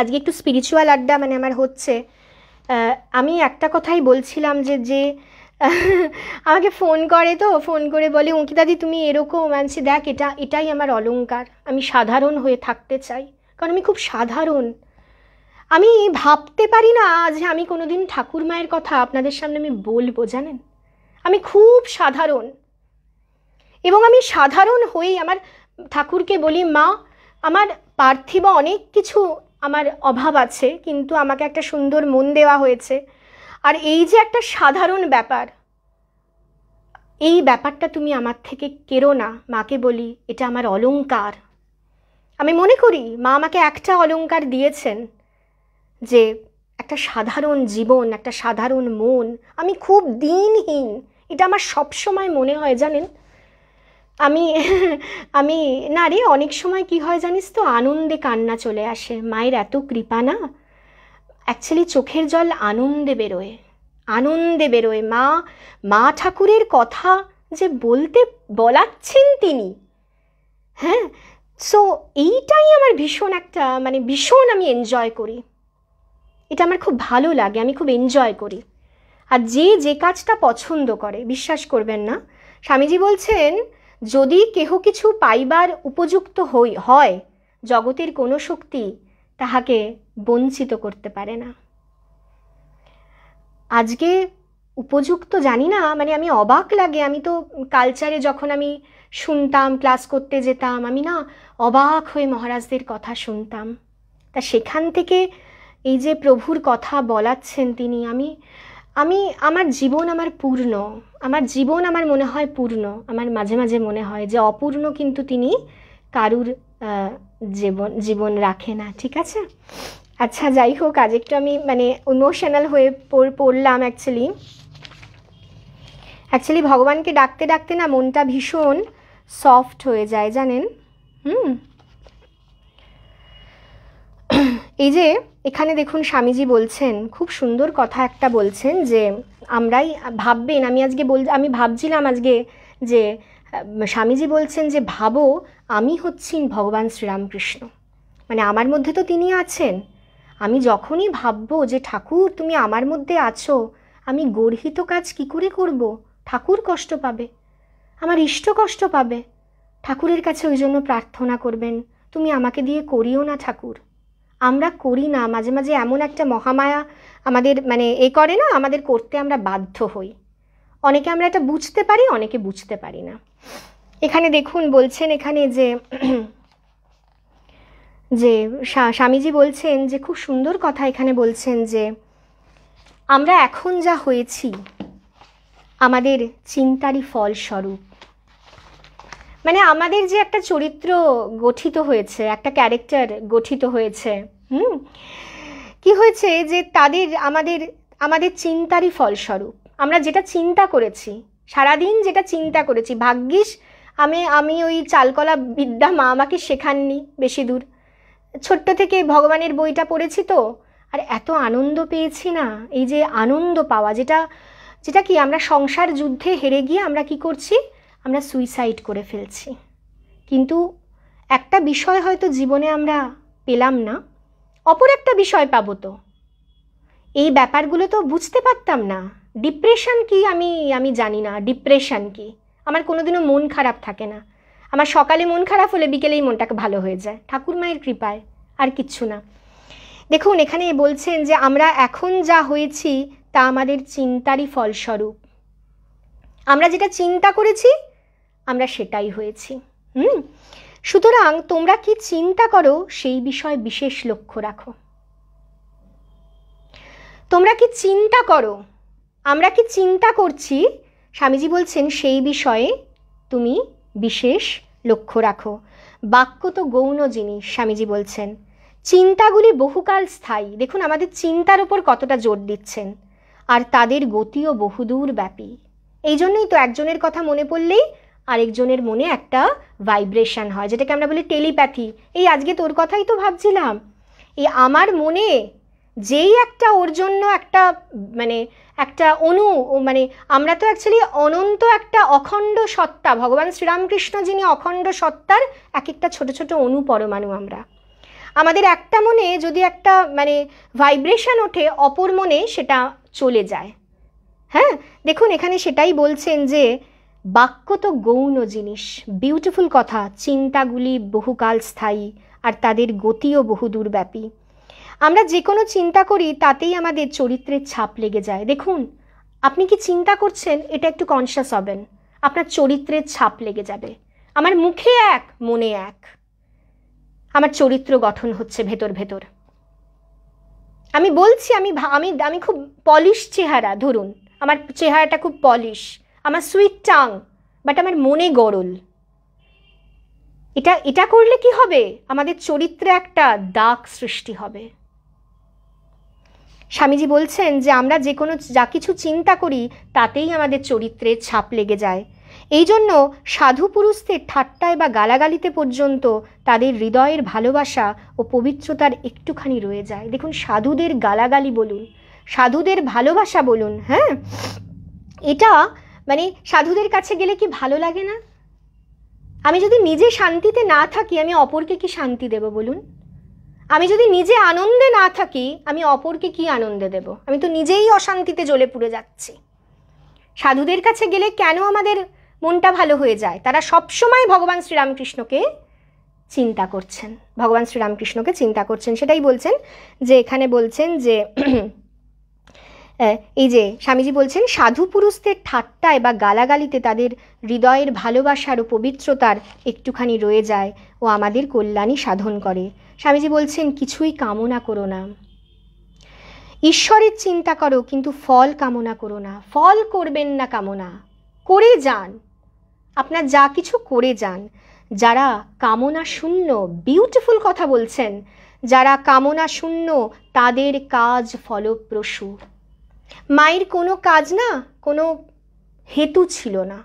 [SPEAKER 1] আজকে একটু স্পিরিচুয়াল আড্ডা মানে আমার হচ্ছে আমি একটা কথাই বলছিলাম যে যে আমাকে ফোন করে তো ফোন করে বলে অঙ্কিতাদি তুমি এরকম মানছি দেখ এটা এটাই আমার অলঙ্কার আমি সাধারণ হয়ে থাকতে চাই কারণ আমি খুব সাধারণ আমি ভাবতে পারি না যে আমি কোনোদিন ঠাকুর মায়ের কথা আপনাদের সামনে আমি বলবো জানেন আমি খুব সাধারণ এবং আমি সাধারণ হয়েই আমার ঠাকুরকে বলি মা আমার পার্থিব অনেক কিছু আমার অভাব আছে কিন্তু আমাকে একটা সুন্দর মন দেওয়া হয়েছে আর এই যে একটা সাধারণ ব্যাপার এই ব্যাপারটা তুমি আমার থেকে কেরো না মাকে বলি এটা আমার অলঙ্কার আমি মনে করি মা আমাকে একটা অলঙ্কার দিয়েছেন যে একটা সাধারণ জীবন একটা সাধারণ মন আমি খুব দিনহীন এটা আমার সবসময় মনে হয় জানেন আমি আমি না রে অনেক সময় কি হয় জানিস তো আনন্দে কান্না চলে আসে মায়ের এত কৃপা না অ্যাকচুয়ালি চোখের জল আনন্দে বেরোয় আনন্দে বেরোয় মা মা ঠাকুরের কথা যে বলতে বলাচ্ছেন তিনি হ্যাঁ সো এইটাই আমার ভীষণ একটা মানে ভীষণ আমি এনজয় করি এটা আমার খুব ভালো লাগে আমি খুব এনজয় করি আর যে যে কাজটা পছন্দ করে বিশ্বাস করবেন না স্বামীজি বলছেন যদি কেহ কিছু পাইবার উপযুক্ত হই হয় জগতের কোনো শক্তি তাহাকে বঞ্চিত করতে পারে না আজকে উপযুক্ত জানি না মানে আমি অবাক লাগে আমি তো কালচারে যখন আমি শুনতাম ক্লাস করতে যেতাম আমি না অবাক হয়ে মহারাজদের কথা শুনতাম তা সেখান থেকে এই যে প্রভুর কথা বলাচ্ছেন তিনি আমি আমি আমার জীবন আমার পূর্ণ আমার জীবন আমার মনে হয় পূর্ণ আমার মাঝে মাঝে মনে হয় যে অপূর্ণ কিন্তু তিনি কারুর জীবন জীবন রাখে না ঠিক আছে আচ্ছা যাই হোক আজ একটু আমি মানে ইমোশনাল হয়ে পড়লাম অ্যাকচুয়ালি অ্যাকচুয়ালি ভগবানকে ডাকতে ডাকতে না মনটা ভীষণ সফট হয়ে যায় জানেন হুম এই যে এখানে দেখুন স্বামীজি বলছেন খুব সুন্দর কথা একটা বলছেন যে আমরাই ভাববেন আমি আজকে বল আমি ভাবছিলাম আজকে যে স্বামীজি বলছেন যে ভাবো আমি হচ্ছেন ভগবান শ্রীরামকৃষ্ণ মানে আমার মধ্যে তো তিনি আছেন আমি যখনই ভাববো যে ঠাকুর তুমি আমার মধ্যে আছো আমি গর্হিত কাজ কি করে করব ঠাকুর কষ্ট পাবে আমার ইষ্ট কষ্ট পাবে ঠাকুরের কাছে ওই জন্য প্রার্থনা করবেন তুমি আমাকে দিয়ে করিও না ঠাকুর আমরা করি না মাঝে মাঝে এমন একটা মহামায়া আমাদের মানে এ করে না আমাদের করতে আমরা বাধ্য হই অনেকে আমরা এটা বুঝতে পারি অনেকে বুঝতে পারি না এখানে দেখুন বলছেন এখানে যে যে স্বামীজি বলছেন যে খুব সুন্দর কথা এখানে বলছেন যে আমরা এখন যা হয়েছি আমাদের চিন্তারই ফলস্বরূপ মানে আমাদের যে একটা চরিত্র গঠিত হয়েছে একটা ক্যারেক্টার গঠিত হয়েছে হুম কি হয়েছে যে তাদের আমাদের আমাদের চিন্তারই ফলস্বরূপ আমরা যেটা চিন্তা করেছি সারাদিন যেটা চিন্তা করেছি ভাগ্যিস আমি আমি ওই চালকলা বিদ্যা মা আমাকে শেখাননি বেশি দূর ছোট্ট থেকে ভগবানের বইটা পড়েছি তো আর এত আনন্দ পেয়েছি না এই যে আনন্দ পাওয়া যেটা যেটা কি আমরা সংসার যুদ্ধে হেরে গিয়ে আমরা কি করছি আমরা সুইসাইড করে ফেলছি কিন্তু একটা বিষয় হয়তো জীবনে আমরা পেলাম না অপর একটা বিষয় পাবো তো এই ব্যাপারগুলো তো বুঝতে পারতাম না ডিপ্রেশন কি আমি আমি জানি না ডিপ্রেশন কি আমার কোনোদিনও মন খারাপ থাকে না আমার সকালে মন খারাপ হলে বিকেলেই মনটাকে ভালো হয়ে যায় ঠাকুর মায়ের কৃপায় আর কিচ্ছু না দেখুন এখানে বলছেন যে আমরা এখন যা হয়েছি তা আমাদের চিন্তারই ফলস্বরূপ আমরা যেটা চিন্তা করেছি আমরা সেটাই হয়েছি হুম সুতরাং তোমরা কি চিন্তা করো সেই বিষয়ে বিশেষ লক্ষ্য রাখো তোমরা কি চিন্তা করো আমরা কি চিন্তা করছি স্বামীজি বলছেন সেই বিষয়ে তুমি বিশেষ লক্ষ্য রাখো বাক্য তো গৌণ জিনিস স্বামীজি বলছেন চিন্তাগুলি বহুকাল স্থায়ী দেখুন আমাদের চিন্তার ওপর কতটা জোর দিচ্ছেন আর তাদের গতিও বহুদূর ব্যাপী এই জন্যই তো একজনের কথা মনে পড়লেই আরেকজনের মনে একটা ভাইব্রেশন হয় যেটাকে আমরা বলি টেলিপ্যাথি এই আজকে তোর কথাই তো ভাবছিলাম এই আমার মনে যেই একটা ওর জন্য একটা মানে একটা অনু মানে আমরা তো অ্যাকচুয়ালি অনন্ত একটা অখণ্ড সত্তা ভগবান শ্রীরামকৃষ্ণ যিনি অখণ্ড সত্তার এক একটা ছোট ছোট অনু পরমাণু আমরা আমাদের একটা মনে যদি একটা মানে ভাইব্রেশন ওঠে অপর মনে সেটা চলে যায় হ্যাঁ দেখুন এখানে সেটাই বলছেন যে বাক্য তো গৌণ জিনিস বিউটিফুল কথা চিন্তাগুলি বহুকাল স্থায়ী আর তাদের গতিও বহুদূর ব্যাপী আমরা যে কোনো চিন্তা করি তাতেই আমাদের চরিত্রের ছাপ লেগে যায় দেখুন আপনি কি চিন্তা করছেন এটা একটু কনসিয়াস হবেন আপনার চরিত্রের ছাপ লেগে যাবে আমার মুখে এক মনে এক আমার চরিত্র গঠন হচ্ছে ভেতর ভেতর আমি বলছি আমি আমি আমি খুব পলিশ চেহারা ধরুন আমার চেহারাটা খুব পলিশ আমার সুইট টাং বাট আমার মনে গরল এটা এটা করলে কি হবে আমাদের চরিত্রে একটা দাগ সৃষ্টি হবে স্বামীজি বলছেন যে আমরা যে কোনো যা কিছু চিন্তা করি তাতেই আমাদের চরিত্রে ছাপ লেগে যায় এই জন্য সাধু পুরুষদের ঠাট্টায় বা গালাগালিতে পর্যন্ত তাদের হৃদয়ের ভালোবাসা ও পবিত্রতার একটুখানি রয়ে যায় দেখুন সাধুদের গালাগালি বলুন সাধুদের ভালোবাসা বলুন হ্যাঁ এটা মানে সাধুদের কাছে গেলে কি ভালো লাগে না আমি যদি নিজে শান্তিতে না থাকি আমি অপরকে কি শান্তি দেব বলুন আমি যদি নিজে আনন্দে না থাকি আমি অপরকে কি আনন্দে দেব আমি তো নিজেই অশান্তিতে জ্বলে পুড়ে যাচ্ছি সাধুদের কাছে গেলে কেন আমাদের মনটা ভালো হয়ে যায় তারা সবসময় ভগবান শ্রীরামকৃষ্ণকে চিন্তা করছেন ভগবান শ্রীরামকৃষ্ণকে চিন্তা করছেন সেটাই বলছেন যে এখানে বলছেন যে এই যে স্বামীজি বলছেন সাধু পুরুষদের ঠাট্টায় বা গালাগালিতে তাদের হৃদয়ের ভালোবাসার ও পবিত্রতার একটুখানি রয়ে যায় ও আমাদের কল্যাণই সাধন করে স্বামীজি বলছেন কিছুই কামনা করো না ঈশ্বরের চিন্তা করো কিন্তু ফল কামনা করো না ফল করবেন না কামনা করে যান আপনার যা কিছু করে যান যারা কামনা শূন্য বিউটিফুল কথা বলছেন যারা কামনা শূন্য তাদের কাজ ফলপ্রসূ মায়ের কোনো কাজ না কোনো হেতু ছিল না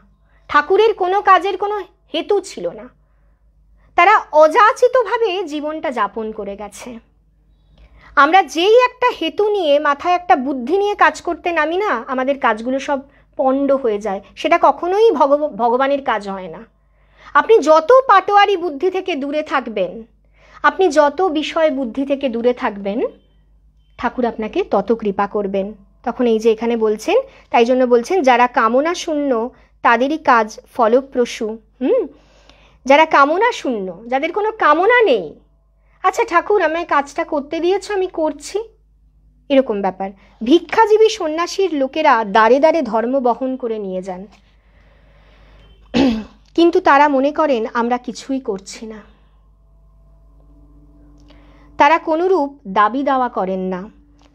[SPEAKER 1] ঠাকুরের কোনো কাজের কোনো হেতু ছিল না তারা অযাচিতভাবে জীবনটা যাপন করে গেছে আমরা যেই একটা হেতু নিয়ে মাথায় একটা বুদ্ধি নিয়ে কাজ করতে নামি না আমাদের কাজগুলো সব পণ্ড হয়ে যায় সেটা কখনোই ভগ ভগবানের কাজ হয় না আপনি যত পাটোয়ারি বুদ্ধি থেকে দূরে থাকবেন আপনি যত বিষয় বুদ্ধি থেকে দূরে থাকবেন ঠাকুর আপনাকে তত কৃপা করবেন তখন এই যে এখানে বলছেন তাই জন্য বলছেন যারা কামনা শূন্য তাদেরই কাজ ফলপ্রসূ হুম যারা কামনা শূন্য যাদের কোনো কামনা নেই আচ্ছা ঠাকুর আমায় কাজটা করতে দিয়েছ আমি করছি এরকম ব্যাপার ভিক্ষাজীবী সন্ন্যাসীর লোকেরা দাঁড়ে দাঁড়ে ধর্ম বহন করে নিয়ে যান কিন্তু তারা মনে করেন আমরা কিছুই করছি না তারা কোনোরূপ দাবি দাওয়া করেন না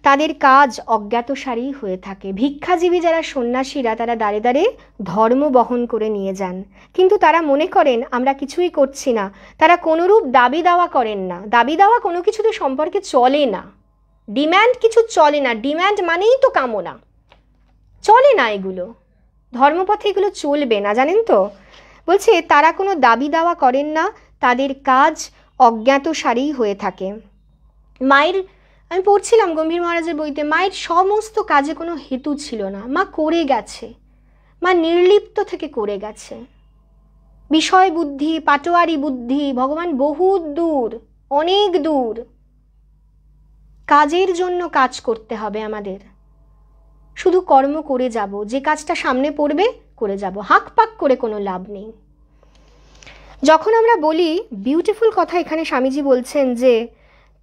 [SPEAKER 1] তাদের কাজ অজ্ঞাতসারেই হয়ে থাকে ভিক্ষাজীবী যারা সন্ন্যাসীরা তারা দাঁড়ে দাঁড়ে ধর্ম বহন করে নিয়ে যান কিন্তু তারা মনে করেন আমরা কিছুই করছি না তারা কোনোরূপ দাবি দাওয়া করেন না দাবি দাওয়া কোনো কিছুতে সম্পর্কে চলে না ডিম্যান্ড কিছু চলে না ডিম্যান্ড মানেই তো কামনা চলে না এগুলো ধর্মপথে এগুলো চলবে না জানেন তো বলছে তারা কোনো দাবি দাওয়া করেন না তাদের কাজ অজ্ঞাতসারেই হয়ে থাকে মায়ের আমি পড়ছিলাম গম্ভীর মহারাজের বইতে মায়ের সমস্ত কাজে কোনো হেতু ছিল না মা করে গেছে মা নির্লিপ্ত থেকে করে গেছে বিষয় বুদ্ধি পাটোয়ারি বুদ্ধি ভগবান বহুত দূর অনেক দূর কাজের জন্য কাজ করতে হবে আমাদের শুধু কর্ম করে যাব যে কাজটা সামনে পড়বে করে যাব হাক পাক করে কোনো লাভ নেই যখন আমরা বলি বিউটিফুল কথা এখানে স্বামীজি বলছেন যে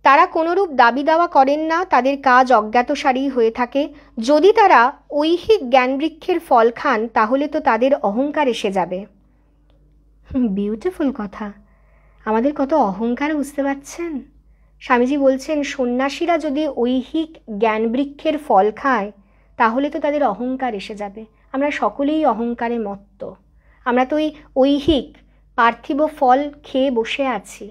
[SPEAKER 1] তারা কোনোরূপ দাবি দাওয়া করেন না তাদের কাজ অজ্ঞাতসারী হয়ে থাকে যদি তারা ঐহিক জ্ঞানবৃক্ষের ফল খান তাহলে তো তাদের অহংকার এসে যাবে বিউটিফুল কথা আমাদের কত অহংকার বুঝতে পারছেন স্বামীজি বলছেন সন্ন্যাসীরা যদি ঐহিক জ্ঞানবৃক্ষের ফল খায় তাহলে তো তাদের অহংকার এসে যাবে আমরা সকলেই অহংকারে মত্ত আমরা তো ওই ঐহিক পার্থিব ফল খেয়ে বসে আছি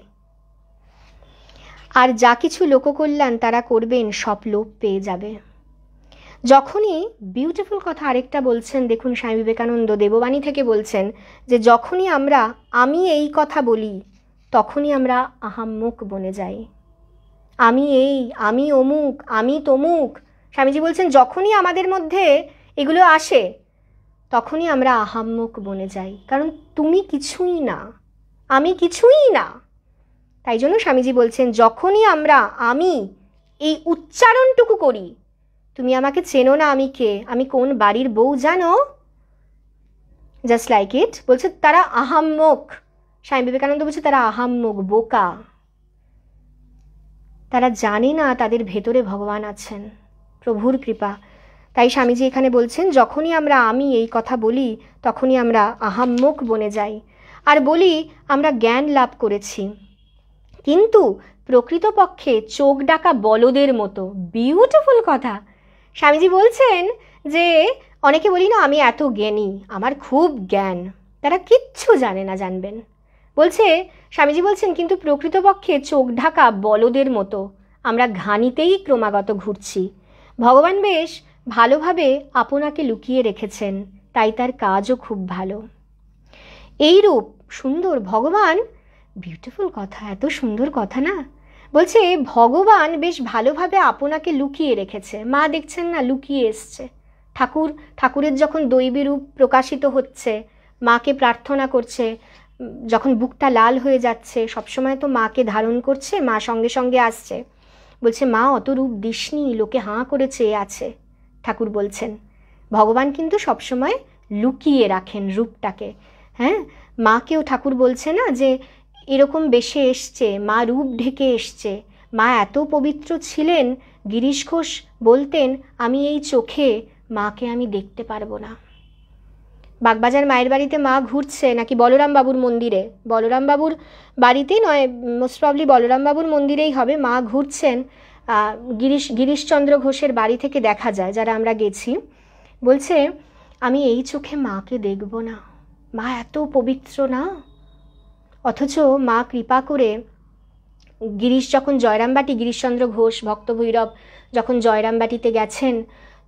[SPEAKER 1] আর যা কিছু লোককল্যাণ তারা করবেন সব লোপ পেয়ে যাবে যখনই বিউটিফুল কথা আরেকটা বলছেন দেখুন স্বামী বিবেকানন্দ দেববাণী থেকে বলছেন যে যখনই আমরা আমি এই কথা বলি তখনই আমরা আহাম্মুক বনে যাই আমি এই আমি অমুক আমি তমুক স্বামীজি বলছেন যখনই আমাদের মধ্যে এগুলো আসে তখনই আমরা আহাম্মুক বনে যাই কারণ তুমি কিছুই না আমি কিছুই না তাই জন্য স্বামীজি বলছেন যখনই আমরা আমি এই উচ্চারণটুকু করি তুমি আমাকে চেনো না আমি কে আমি কোন বাড়ির বউ জানো জাস্ট লাইক ইট বলছে তারা আহাম্মক স্বামী বিবেকানন্দ বলছে তারা আহাম্মক বোকা তারা জানে না তাদের ভেতরে ভগবান আছেন প্রভুর কৃপা তাই স্বামীজি এখানে বলছেন যখনই আমরা আমি এই কথা বলি তখনই আমরা আহাম্মক বনে যাই আর বলি আমরা জ্ঞান লাভ করেছি কিন্তু প্রকৃতপক্ষে চোখ ডাকা বলদের মতো বিউটিফুল কথা স্বামীজি বলছেন যে অনেকে বলি না আমি এত জ্ঞানী আমার খুব জ্ঞান তারা কিচ্ছু জানে না জানবেন বলছে স্বামীজি বলছেন কিন্তু প্রকৃতপক্ষে চোখ ঢাকা বলদের মতো আমরা ঘানিতেই ক্রমাগত ঘুরছি ভগবান বেশ ভালোভাবে আপনাকে লুকিয়ে রেখেছেন তাই তার কাজও খুব ভালো এইরূপ সুন্দর ভগবান বিউটিফুল কথা এত সুন্দর কথা না বলছে ভগবান বেশ ভালোভাবে আপনাকে লুকিয়ে রেখেছে মা দেখছেন না লুকিয়ে এসছে ঠাকুর ঠাকুরের যখন দৈবী রূপ প্রকাশিত হচ্ছে মাকে প্রার্থনা করছে যখন বুকটা লাল হয়ে যাচ্ছে সবসময় তো মাকে ধারণ করছে মা সঙ্গে সঙ্গে আসছে বলছে মা অত রূপ দিসনি লোকে হাঁ করে চেয়ে আছে ঠাকুর বলছেন ভগবান কিন্তু সবসময় লুকিয়ে রাখেন রূপটাকে হ্যাঁ মাকেও ঠাকুর বলছে না যে এরকম বেশে এসছে মা রূপ ঢেকে এসছে মা এত পবিত্র ছিলেন গিরিশ ঘোষ বলতেন আমি এই চোখে মাকে আমি দেখতে পারবো না বাগবাজার মায়ের বাড়িতে মা ঘুরছে নাকি বলরাম বাবুর মন্দিরে বলরাম বাবুর বাড়িতেই নয় মোস্ট প্রবলি বলরাম বাবুর মন্দিরেই হবে মা ঘুরছেন গিরিশ গিরিশচন্দ্র ঘোষের বাড়ি থেকে দেখা যায় যারা আমরা গেছি বলছে আমি এই চোখে মাকে দেখব না মা এত পবিত্র না অথচ মা কৃপা করে গিরিশ যখন জয়রামবাটি গিরিশচন্দ্র ঘোষ ভক্তভৈরব যখন জয়রামবাটিতে গেছেন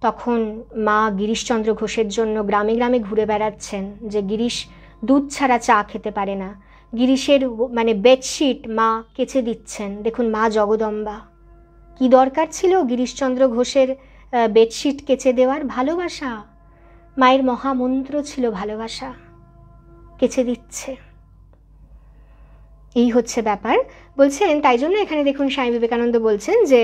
[SPEAKER 1] তখন মা গিরিশচন্দ্র ঘোষের জন্য গ্রামে গ্রামে ঘুরে বেড়াচ্ছেন যে গিরিশ দুধ ছাড়া চা খেতে পারে না গিরিশের মানে বেডশিট মা কেচে দিচ্ছেন দেখুন মা জগদম্বা কি দরকার ছিল গিরিশচন্দ্র ঘোষের বেডশিট কেচে দেওয়ার ভালোবাসা মায়ের মহামন্ত্র ছিল ভালোবাসা কেচে দিচ্ছে এই হচ্ছে ব্যাপার বলছেন তাই জন্য এখানে দেখুন স্বামী বিবেকানন্দ বলছেন যে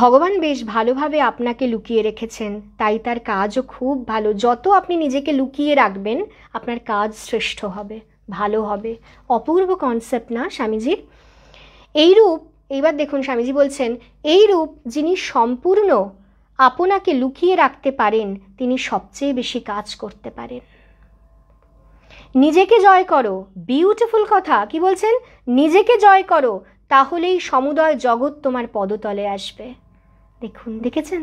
[SPEAKER 1] ভগবান বেশ ভালোভাবে আপনাকে লুকিয়ে রেখেছেন তাই তার কাজও খুব ভালো যত আপনি নিজেকে লুকিয়ে রাখবেন আপনার কাজ শ্রেষ্ঠ হবে ভালো হবে অপূর্ব কনসেপ্ট না স্বামীজির এইরূপ এইবার দেখুন স্বামীজি বলছেন এইরূপ যিনি সম্পূর্ণ আপনাকে লুকিয়ে রাখতে পারেন তিনি সবচেয়ে বেশি কাজ করতে পারেন নিজেকে জয় করো বিউটিফুল কথা কি বলছেন নিজেকে জয় করো তাহলেই সমুদয় জগৎ তোমার পদতলে আসবে দেখুন দেখেছেন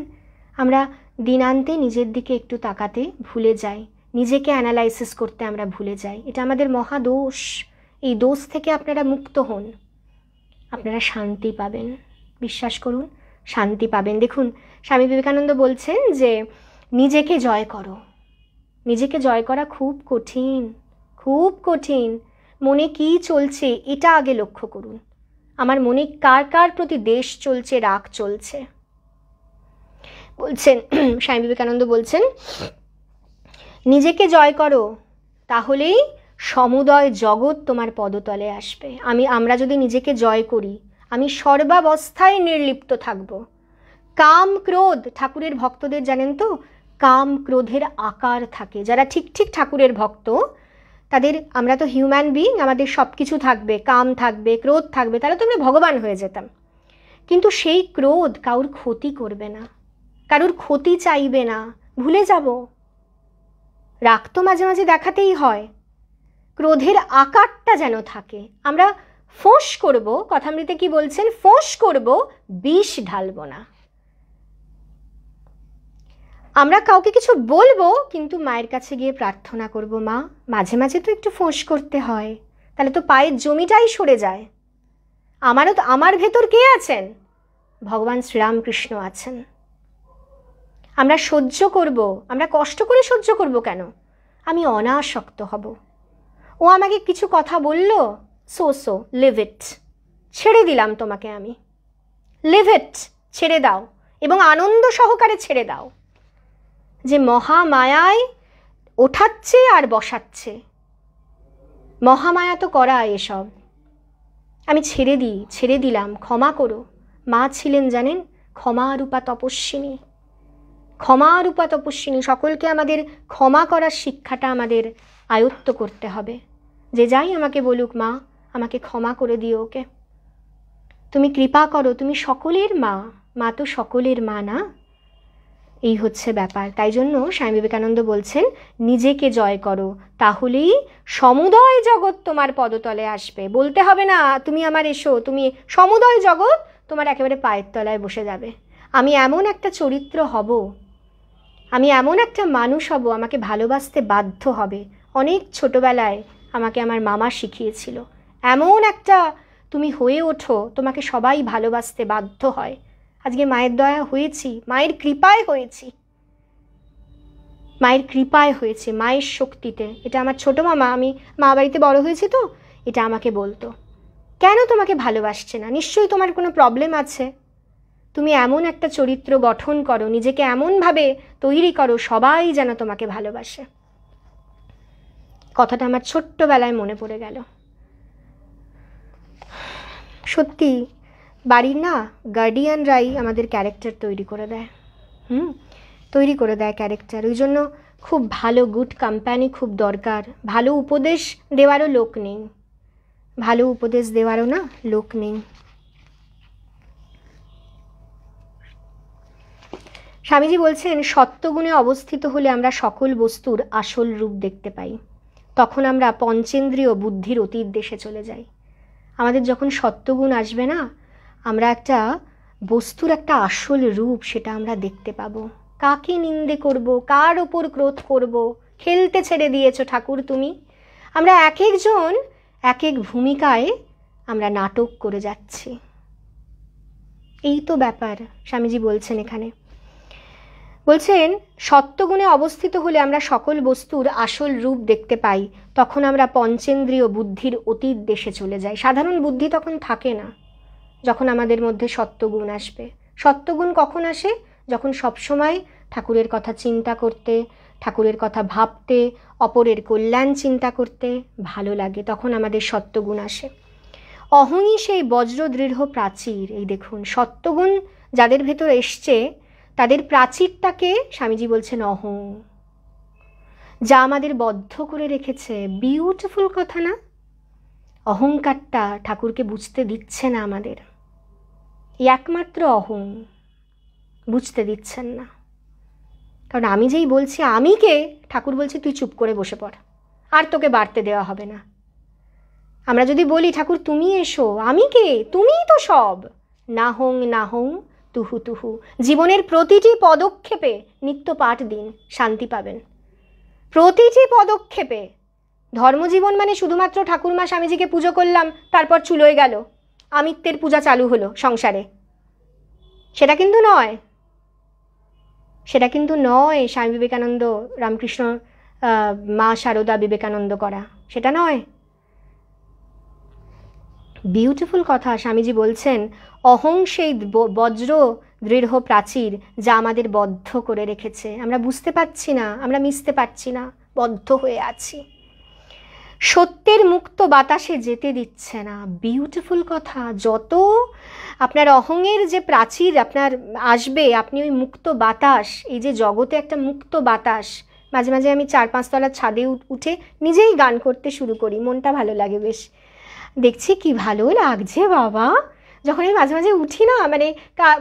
[SPEAKER 1] আমরা দিনান্তে নিজের দিকে একটু তাকাতে ভুলে যাই নিজেকে অ্যানালাইসিস করতে আমরা ভুলে যাই এটা আমাদের মহাদোষ এই দোষ থেকে আপনারা মুক্ত হন আপনারা শান্তি পাবেন বিশ্বাস করুন শান্তি পাবেন দেখুন স্বামী বিবেকানন্দ বলছেন যে নিজেকে জয় করো নিজেকে জয় করা খুব কঠিন খুব কঠিন মনে কি চলছে এটা আগে লক্ষ্য করুন আমার মনে কার কার প্রতি দেশ চলছে রাগ চলছে বলছেন স্বামী বিবেকানন্দ বলছেন নিজেকে জয় করো তাহলেই সমুদয় জগৎ তোমার পদতলে আসবে আমি আমরা যদি নিজেকে জয় করি আমি সর্বাবস্থায় নির্লিপ্ত থাকব কাম ক্রোধ ঠাকুরের ভক্তদের জানেন তো কাম ক্রোধের আকার থাকে যারা ঠিক ঠিক ঠাকুরের ভক্ত তাদের আমরা তো হিউম্যান বিইং আমাদের সব কিছু থাকবে কাম থাকবে ক্রোধ থাকবে তাহলে তো আমরা ভগবান হয়ে যেতাম কিন্তু সেই ক্রোধ কারুর ক্ষতি করবে না কারুর ক্ষতি চাইবে না ভুলে যাব রাগ তো মাঝে মাঝে দেখাতেই হয় ক্রোধের আকারটা যেন থাকে আমরা ফোঁস করব কথামৃতে কি বলছেন ফোঁস করব বিষ ঢালব না আমরা কাউকে কিছু বলবো কিন্তু মায়ের কাছে গিয়ে প্রার্থনা করব মা মাঝে মাঝে তো একটু ফোঁস করতে হয় তাহলে তো পায়ের জমিটাই সরে যায় আমারও তো আমার ভেতর কে আছেন ভগবান শ্রীরামকৃষ্ণ আছেন আমরা সহ্য করব আমরা কষ্ট করে সহ্য করব কেন আমি অনাসক্ত হব ও আমাকে কিছু কথা বলল সো সো লিভ ইট ছেড়ে দিলাম তোমাকে আমি লিভ ইট ছেড়ে দাও এবং আনন্দ সহকারে ছেড়ে দাও যে মহামায়ায় ওঠাচ্ছে আর বসাচ্ছে মহামায়া তো করা এসব আমি ছেড়ে দিই ছেড়ে দিলাম ক্ষমা করো মা ছিলেন জানেন ক্ষমারূপা তপস্বিনী ক্ষমারূপা তপস্বিনী সকলকে আমাদের ক্ষমা করার শিক্ষাটা আমাদের আয়ত্ত করতে হবে যে যাই আমাকে বলুক মা আমাকে ক্ষমা করে দিও ওকে তুমি কৃপা করো তুমি সকলের মা মা তো সকলের মা না এই হচ্ছে ব্যাপার তাই জন্য স্বামী বিবেকানন্দ বলছেন নিজেকে জয় করো তাহলেই সমুদয় জগৎ তোমার পদতলে আসবে বলতে হবে না তুমি আমার এসো তুমি সমুদয় জগৎ তোমার একেবারে পায়ের তলায় বসে যাবে আমি এমন একটা চরিত্র হব আমি এমন একটা মানুষ হব আমাকে ভালোবাসতে বাধ্য হবে অনেক ছোটোবেলায় আমাকে আমার মামা শিখিয়েছিল এমন একটা তুমি হয়ে ওঠো তোমাকে সবাই ভালোবাসতে বাধ্য হয় আজকে মায়ের দয়া হয়েছি মায়ের কৃপায় হয়েছি মায়ের কৃপায় হয়েছে মায়ের শক্তিতে এটা আমার ছোটো মামা আমি মা বাড়িতে বড় হয়েছি তো এটা আমাকে বলতো কেন তোমাকে ভালোবাসছে না নিশ্চয়ই তোমার কোনো প্রবলেম আছে তুমি এমন একটা চরিত্র গঠন করো নিজেকে এমনভাবে তৈরি করো সবাই যেন তোমাকে ভালোবাসে কথাটা আমার ছোট্টবেলায় মনে পড়ে গেল সত্যি বাড়ির না গার্ডিয়ানরাই আমাদের ক্যারেক্টার তৈরি করে দেয় হুম তৈরি করে দেয় ক্যারেক্টার ওই জন্য খুব ভালো গুড কোম্পানি খুব দরকার ভালো উপদেশ দেওয়ারও লোক নেই ভালো উপদেশ দেওয়ারও না লোক নেই স্বামীজি বলছেন সত্যগুণে অবস্থিত হলে আমরা সকল বস্তুর আসল রূপ দেখতে পাই তখন আমরা পঞ্চেন্দ্রীয় বুদ্ধির অতীত দেশে চলে যাই আমাদের যখন সত্যগুণ আসবে না আমরা একটা বস্তুর একটা আসল রূপ সেটা আমরা দেখতে পাবো কাকে নিন্দে করব কার ওপর ক্রোধ করব খেলতে ছেড়ে দিয়েছ ঠাকুর তুমি আমরা এক একজন এক এক ভূমিকায় আমরা নাটক করে যাচ্ছি এই তো ব্যাপার স্বামীজি বলছেন এখানে বলছেন সত্যগুণে অবস্থিত হলে আমরা সকল বস্তুর আসল রূপ দেখতে পাই তখন আমরা পঞ্চেন্দ্রীয় বুদ্ধির অতীত দেশে চলে যাই সাধারণ বুদ্ধি তখন থাকে না যখন আমাদের মধ্যে সত্যগুণ আসবে সত্যগুণ কখন আসে যখন সবসময় ঠাকুরের কথা চিন্তা করতে ঠাকুরের কথা ভাবতে অপরের কল্যাণ চিন্তা করতে ভালো লাগে তখন আমাদের সত্যগুণ আসে অহংই সেই বজ্রদৃঢ় প্রাচীর এই দেখুন সত্যগুণ যাদের ভেতর এসছে তাদের প্রাচীরটাকে স্বামীজি বলছেন অহং যা আমাদের বদ্ধ করে রেখেছে বিউটিফুল কথা না অহংকারটা ঠাকুরকে বুঝতে দিচ্ছে না আমাদের একমাত্র অহং বুঝতে দিচ্ছেন না কারণ আমি যেই বলছি আমি কে ঠাকুর বলছে তুই চুপ করে বসে পড় আর তোকে বাড়তে দেওয়া হবে না আমরা যদি বলি ঠাকুর তুমি এসো আমি কে তুমিই তো সব না হং না হং তুহু তুহু জীবনের প্রতিটি পদক্ষেপে নিত্য পাঠ দিন শান্তি পাবেন প্রতিটি পদক্ষেপে ধর্মজীবন মানে শুধুমাত্র ঠাকুরমা স্বামীজিকে পুজো করলাম তারপর চুলোয় গেল আমিত্বের পূজা চালু হলো সংসারে সেটা কিন্তু নয় সেটা কিন্তু নয় স্বামী বিবেকানন্দ রামকৃষ্ণ মা শারদা বিবেকানন্দ করা সেটা নয় বিউটিফুল কথা স্বামীজি বলছেন অহং সেই বজ্র দৃঢ় প্রাচীর যা আমাদের বদ্ধ করে রেখেছে আমরা বুঝতে পারছি না আমরা মিশতে পারছি না বদ্ধ হয়ে আছি সত্যের মুক্ত বাতাসে যেতে দিচ্ছে না বিউটিফুল কথা যত আপনার অহংয়ের যে প্রাচীর আপনার আসবে আপনি ওই মুক্ত বাতাস এই যে জগতে একটা মুক্ত বাতাস মাঝে মাঝে আমি চার পাঁচতলার ছাদে উঠে নিজেই গান করতে শুরু করি মনটা ভালো লাগে বেশ দেখছি কি ভালো লাগছে বাবা যখন আমি মাঝে মাঝে উঠি না মানে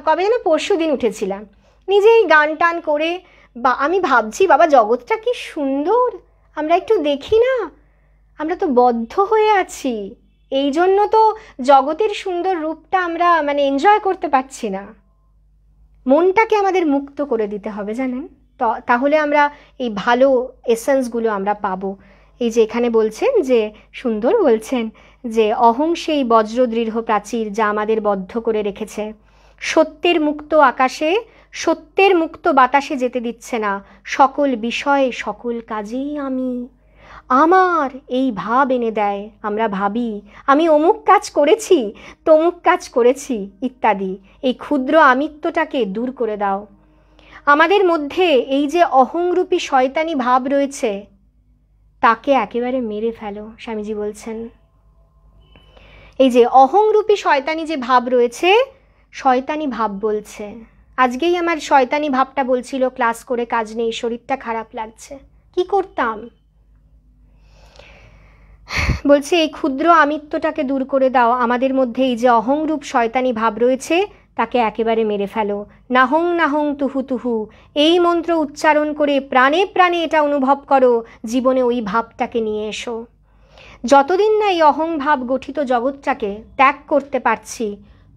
[SPEAKER 1] কবে যেন পরশু দিন উঠেছিলাম নিজেই গান টান করে বা আমি ভাবছি বাবা জগৎটা কি সুন্দর আমরা একটু দেখি না আমরা তো বদ্ধ হয়ে আছি এই জন্য তো জগতের সুন্দর রূপটা আমরা মানে এনজয় করতে পারছি না মনটাকে আমাদের মুক্ত করে দিতে হবে জানেন তাহলে আমরা এই ভালো এসেন্সগুলো আমরা পাবো এই যে এখানে বলছেন যে সুন্দর বলছেন যে অহং সেই বজ্রদৃঢ় প্রাচীর যা আমাদের বদ্ধ করে রেখেছে সত্যের মুক্ত আকাশে সত্যের মুক্ত বাতাসে যেতে দিচ্ছে না সকল বিষয়ে সকল কাজেই আমি আমার এই ভাব এনে দেয় আমরা ভাবি আমি অমুক কাজ করেছি তমুক কাজ করেছি ইত্যাদি এই ক্ষুদ্র আমিত্বটাকে দূর করে দাও আমাদের মধ্যে এই যে অহংরূপী শয়তানি ভাব রয়েছে তাকে একেবারে মেরে ফেলো স্বামীজি বলছেন এই যে অহংরূপী শয়তানি যে ভাব রয়েছে শয়তানি ভাব বলছে আজকেই আমার শয়তানি ভাবটা বলছিল ক্লাস করে কাজ নেই শরীরটা খারাপ লাগছে কি করতাম বলছে এই ক্ষুদ্র আমিত্বটাকে দূর করে দাও আমাদের মধ্যে এই যে অহংরূপ শয়তানি ভাব রয়েছে তাকে একেবারে মেরে ফেলো নাহং নাহং তুহু তুহু এই মন্ত্র উচ্চারণ করে প্রাণে প্রাণে এটা অনুভব করো জীবনে ওই ভাবটাকে নিয়ে এসো যতদিন না এই অহংভাব গঠিত জগৎটাকে ত্যাগ করতে পারছি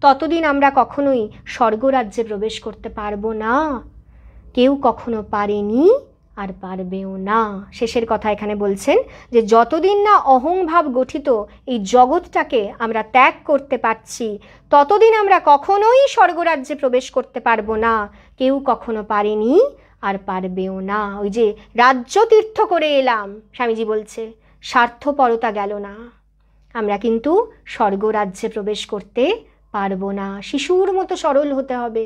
[SPEAKER 1] ততদিন আমরা কখনোই স্বর্গরাজ্যে প্রবেশ করতে পারবো না কেউ কখনো পারেনি আর পারবেও না শেষের কথা এখানে বলছেন যে যতদিন না অহংভাব গঠিত এই জগৎটাকে আমরা ত্যাগ করতে পারছি ততদিন আমরা কখনোই স্বর্গরাজ্যে প্রবেশ করতে পারবো না কেউ কখনো পারেনি আর পারবেও না ওই যে রাজ্য তীর্থ করে এলাম স্বামীজি বলছে স্বার্থপরতা গেল না আমরা কিন্তু স্বর্গরাজ্যে প্রবেশ করতে পারবো না শিশুর মতো সরল হতে হবে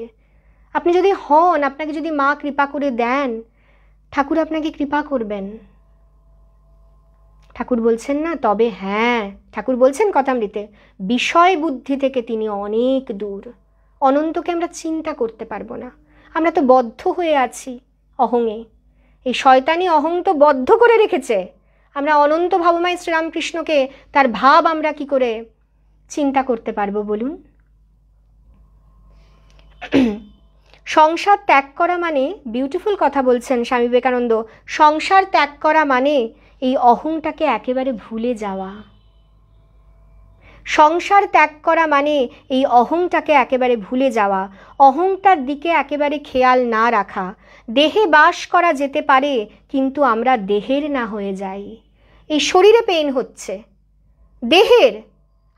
[SPEAKER 1] আপনি যদি হন আপনাকে যদি মা কৃপা করে দেন ঠাকুর আপনাকে কৃপা করবেন ঠাকুর বলছেন না তবে হ্যাঁ ঠাকুর বলছেন কথামৃতে বিষয় বুদ্ধি থেকে তিনি অনেক দূর অনন্তকে আমরা চিন্তা করতে পারবো না আমরা তো বদ্ধ হয়ে আছি অহংয়ে এই শয়তানি অহং তো বদ্ধ করে রেখেছে আমরা অনন্ত ভাবমায় শ্রীরামকৃষ্ণকে তার ভাব আমরা কি করে চিন্তা করতে পারবো বলুন সংসার ত্যাগ করা মানে বিউটিফুল কথা বলছেন স্বামী বিবেকানন্দ সংসার ত্যাগ করা মানে এই অহংটাকে একেবারে ভুলে যাওয়া সংসার ত্যাগ করা মানে এই অহংটাকে একেবারে ভুলে যাওয়া অহংটার দিকে একেবারে খেয়াল না রাখা দেহে বাস করা যেতে পারে কিন্তু আমরা দেহের না হয়ে যাই এই শরীরে পেন হচ্ছে দেহের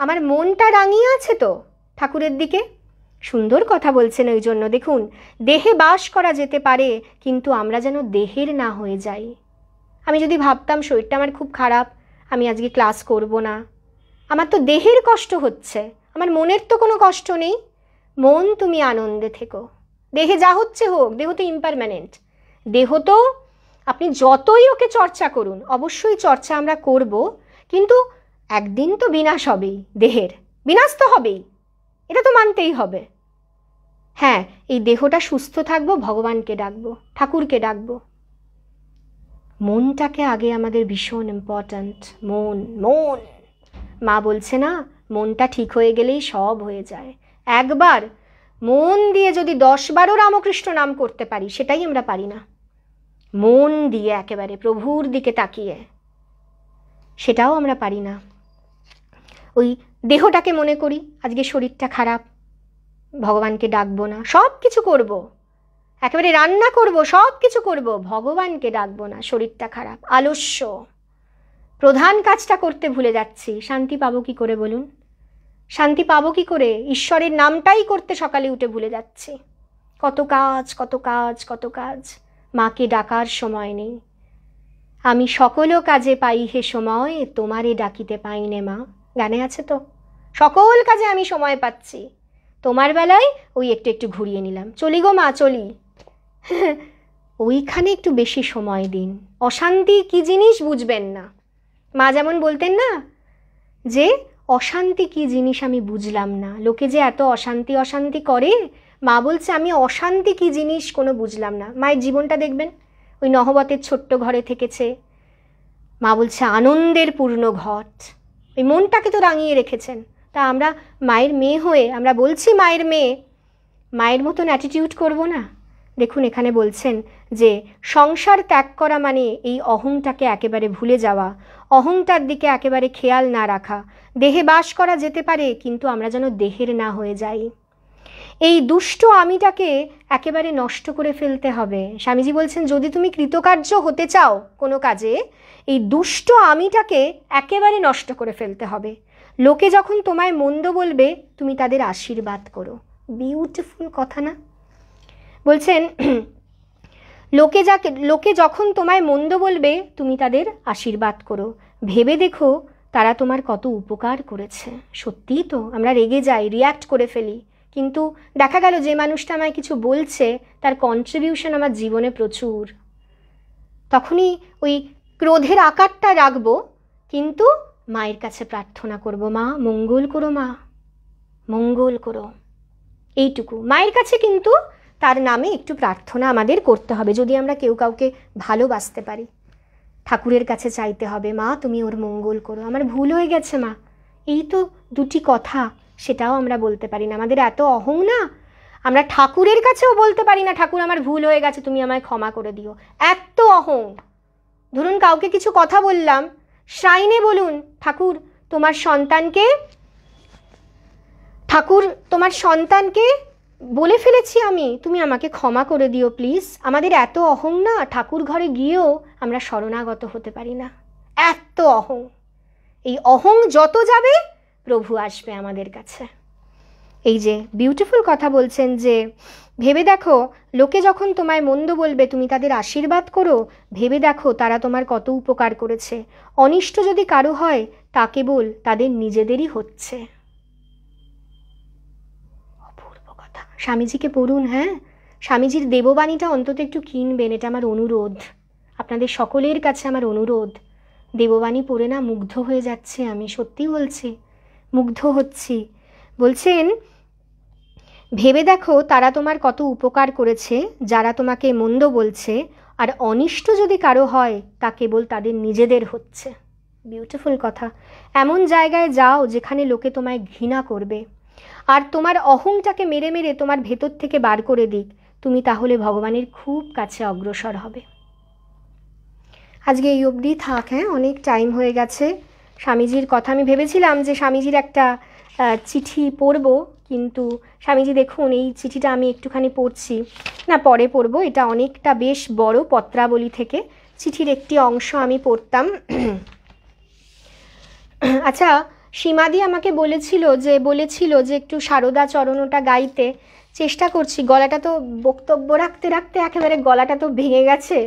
[SPEAKER 1] আমার মনটা রাঙিয়ে আছে তো ঠাকুরের দিকে সুন্দর কথা বলছেন ওই জন্য দেখুন দেহে বাস করা যেতে পারে কিন্তু আমরা যেন দেহের না হয়ে যাই আমি যদি ভাবতাম শরীরটা আমার খুব খারাপ আমি আজকে ক্লাস করব না আমার তো দেহের কষ্ট হচ্ছে আমার মনের তো কোনো কষ্ট নেই মন তুমি আনন্দে থেকো দেহে যা হচ্ছে হোক দেহ তো ইম্পারম্যানেন্ট দেহ তো আপনি যতই ওকে চর্চা করুন অবশ্যই চর্চা আমরা করব কিন্তু একদিন তো বিনাশ হবেই দেহের বিনাশ তো হবেই এটা তো মানতেই হবে হ্যাঁ এই দেহটা সুস্থ থাকবো ভগবানকে ডাকবো ঠাকুরকে ডাকবো মনটাকে আগে আমাদের ভীষণ ইম্পর্ট্যান্ট মন মন মা বলছে না মনটা ঠিক হয়ে গেলেই সব হয়ে যায় একবার মন দিয়ে যদি দশবারও রামকৃষ্ণ নাম করতে পারি সেটাই আমরা পারি না মন দিয়ে একেবারে প্রভুর দিকে তাকিয়ে সেটাও আমরা পারি না ওই দেহটাকে মনে করি আজকে শরীরটা খারাপ ভগবানকে ডাকবো না সব কিছু করব। একেবারে রান্না করব সব কিছু করব ভগবানকে ডাকবো না শরীরটা খারাপ আলস্য প্রধান কাজটা করতে ভুলে যাচ্ছি শান্তি পাবো কি করে বলুন শান্তি পাবো কি করে ঈশ্বরের নামটাই করতে সকালে উঠে ভুলে যাচ্ছি কত কাজ কত কাজ কত কাজ মাকে ডাকার সময় নেই আমি সকল কাজে পাই হে সময় তোমারে ডাকিতে পাইনে মা গানে আছে তো সকল কাজে আমি সময় পাচ্ছি তোমার বেলায় ওই একটু একটু ঘুরিয়ে নিলাম চলি গো মা চলি ওইখানে একটু বেশি সময় দিন অশান্তি কি জিনিস বুঝবেন না মা যেমন বলতেন না যে অশান্তি কি জিনিস আমি বুঝলাম না লোকে যে এত অশান্তি অশান্তি করে মা বলছে আমি অশান্তি কি জিনিস কোনো বুঝলাম না মায়ের জীবনটা দেখবেন ওই নহবতের ছোট্ট ঘরে থেকেছে মা বলছে আনন্দের পূর্ণ ঘট এই মনটাকে তো রাঙিয়ে রেখেছেন তা আমরা মায়ের মেয়ে হয়ে আমরা বলছি মায়ের মেয়ে মায়ের মতন অ্যাটিটিউড করব না দেখুন এখানে বলছেন যে সংসার ত্যাগ করা মানে এই অহংটাকে একেবারে ভুলে যাওয়া অহংটার দিকে একেবারে খেয়াল না রাখা দেহে বাস করা যেতে পারে কিন্তু আমরা যেন দেহের না হয়ে যাই এই দুষ্ট আমিটাকে একেবারে নষ্ট করে ফেলতে হবে স্বামীজি বলছেন যদি তুমি কৃতকার্য হতে চাও কোনো কাজে এই দুষ্ট আমিটাকে একেবারে নষ্ট করে ফেলতে হবে লোকে যখন তোমায় মন্দ বলবে তুমি তাদের আশীর্বাদ করো বিউটিফুল কথা না বলছেন লোকে যাকে লোকে যখন তোমায় মন্দ বলবে তুমি তাদের আশীর্বাদ করো ভেবে দেখো তারা তোমার কত উপকার করেছে সত্যিই তো আমরা রেগে যাই রিয়্যাক্ট করে ফেলি কিন্তু দেখা গেল যে মানুষটা আমায় কিছু বলছে তার কন্ট্রিবিউশন আমার জীবনে প্রচুর তখনই ওই ক্রোধের আকারটা রাখব কিন্তু মায়ের কাছে প্রার্থনা করব মা মঙ্গল করো মা মঙ্গল করো এইটুকু মায়ের কাছে কিন্তু তার নামে একটু প্রার্থনা আমাদের করতে হবে যদি আমরা কেউ কাউকে ভালোবাসতে পারি ঠাকুরের কাছে চাইতে হবে মা তুমি ওর মঙ্গল করো আমার ভুল হয়ে গেছে মা এই তো দুটি কথা সেটাও আমরা বলতে পারি না আমাদের এত অহং না আমরা ঠাকুরের কাছেও বলতে পারি না ঠাকুর আমার ভুল হয়ে গেছে তুমি আমায় ক্ষমা করে দিও এত অহং ধরুন কাউকে কিছু কথা বললাম শ্রাইনে বলুন ঠাকুর তোমার সন্তানকে ঠাকুর তোমার সন্তানকে বলে ফেলেছি আমি তুমি আমাকে ক্ষমা করে দিও প্লিজ আমাদের এত অহং না ঠাকুর ঘরে গিয়েও আমরা শরণাগত হতে পারি না এত অহং এই অহং যত যাবে প্রভু আসবে আমাদের কাছে এই যে বিউটিফুল কথা বলছেন যে ভেবে দেখো লোকে যখন তোমায় মন্দ বলবে তুমি তাদের আশীর্বাদ করো ভেবে দেখো তারা তোমার কত উপকার করেছে অনিষ্ট যদি কারো হয় তা কেবল তাদের নিজেদেরই হচ্ছে অপূর্ব কথা স্বামীজিকে পড়ুন হ্যাঁ স্বামীজির দেববাণীটা অন্তত একটু কিনবেন এটা আমার অনুরোধ আপনাদের সকলের কাছে আমার অনুরোধ দেববাণী পড়ে না মুগ্ধ হয়ে যাচ্ছে আমি সত্যি বলছি মুগ্ধ হচ্ছি বলছেন ভেবে দেখো তারা তোমার কত উপকার করেছে যারা তোমাকে মন্দ বলছে আর অনিষ্ট যদি কারো হয় তা কেবল তাদের নিজেদের হচ্ছে বিউটিফুল কথা এমন জায়গায় যাও যেখানে লোকে তোমায় ঘৃণা করবে আর তোমার অহংটাকে মেরে মেরে তোমার ভেতর থেকে বার করে দিক তুমি তাহলে ভগবানের খুব কাছে অগ্রসর হবে আজকে এই অবধি থাক হ্যাঁ অনেক টাইম হয়ে গেছে স্বামীজির কথা আমি ভেবেছিলাম যে স্বামীজির একটা চিঠি পড়বো কিন্তু স্বামীজি দেখুন এই চিঠিটা আমি একটুখানি পড়ছি না পরে পড়বো এটা অনেকটা বেশ বড় পত্রাবলী থেকে চিঠির একটি অংশ আমি পড়তাম আচ্ছা সীমাদি আমাকে বলেছিল যে বলেছিল যে একটু সারদা চরণটা গাইতে চেষ্টা করছি গলাটা তো বক্তব্য রাখতে রাখতে একেবারে গলাটা তো ভেঙে গেছে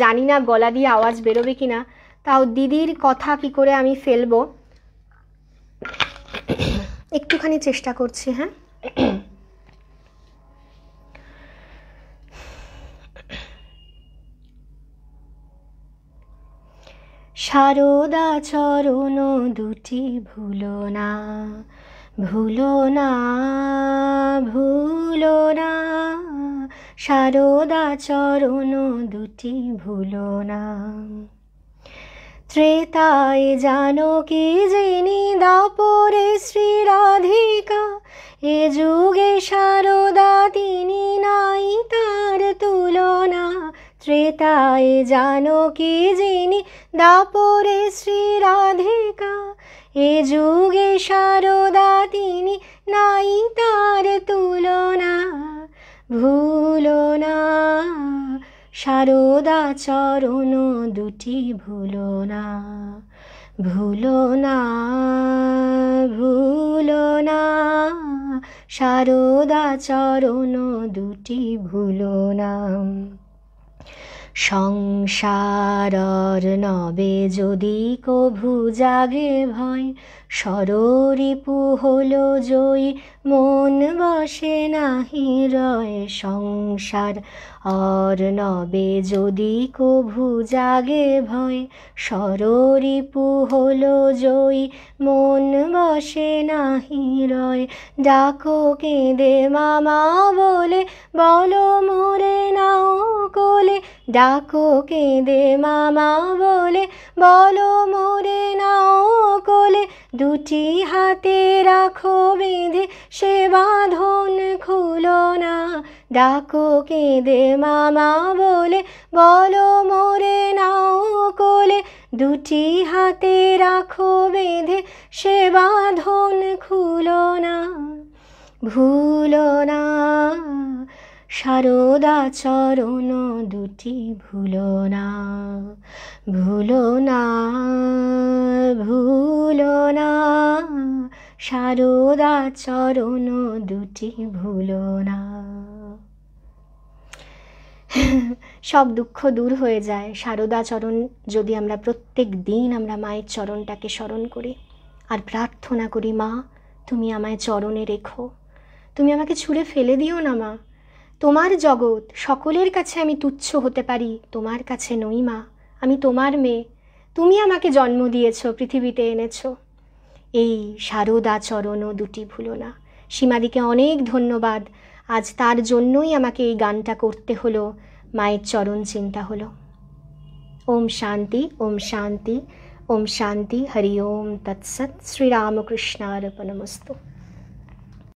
[SPEAKER 1] জানি না গলা দিয়ে আওয়াজ বেরোবে কি না তাও দিদির কথা কি করে আমি ফেলবো একটুখানি চেষ্টা করছি হ্যাঁ সারদা চরণ দুটি ভুলো না ভুলো না ভুলো না সারদা চরণ দুটি ভুলো না ত্রেতায় জানকী যিনি দাপরে শ্রী রাধিকা এ যুগে সারদা তিনি নাই তার তুলনা ত্রেতায় জানকী যিনি দাপরে শ্রী রাধিকা এ যুগে সারদা তিনি নাই তার তুলনা ভুলো না সারদা চরণ দুটি ভুলো না ভুলো না ভুলো না সারদা চরণ দুটি ভুলো না সংসার নবে যদি কভু জাগে ভয় সররিপু হল জয় মন বসে নাহি রয় সংসার আর নবে যদি কভু জাগে ভয় সররিপু হল জয় মন বসে নাহি রয় ডাকো কেঁদে মামা বলে বলো মোরে নাও কোলে ডাকো কেঁদে মামা বলে বলো মোরে নাও কোলে দুটি হাতে রাখো বেঁধে সে বাঁধন খুলো না ডাকো কেঁদে মামা বলে বলো মোরে নাও কোলে দুটি হাতে রাখো বেঁধে সে বাঁধন খুলো না ভুলো না সারদা চরণ দুটি ভুলো না ভুলো না ভুলো না সারদা চরণ দুটি ভুলো না সব দুঃখ দূর হয়ে যায় সারদা চরণ যদি আমরা প্রত্যেক দিন আমরা মায়ের চরণটাকে স্মরণ করি আর প্রার্থনা করি মা তুমি আমায় চরণে রেখো তুমি আমাকে ছুঁড়ে ফেলে দিও না মা তোমার জগৎ সকলের কাছে আমি তুচ্ছ হতে পারি তোমার কাছে নই মা আমি তোমার মেয়ে তুমি আমাকে জন্ম দিয়েছ পৃথিবীতে এনেছ এই শারদাচরণও দুটি ভুলো না সীমাদিকে অনেক ধন্যবাদ আজ তার জন্যই আমাকে এই গানটা করতে হলো মায়ের চরণ চিন্তা হলো ওম শান্তি ওম শান্তি ওম শান্তি হরি ওম তৎসৎ শ্রীরামকৃষ্ণার্পণমস্তু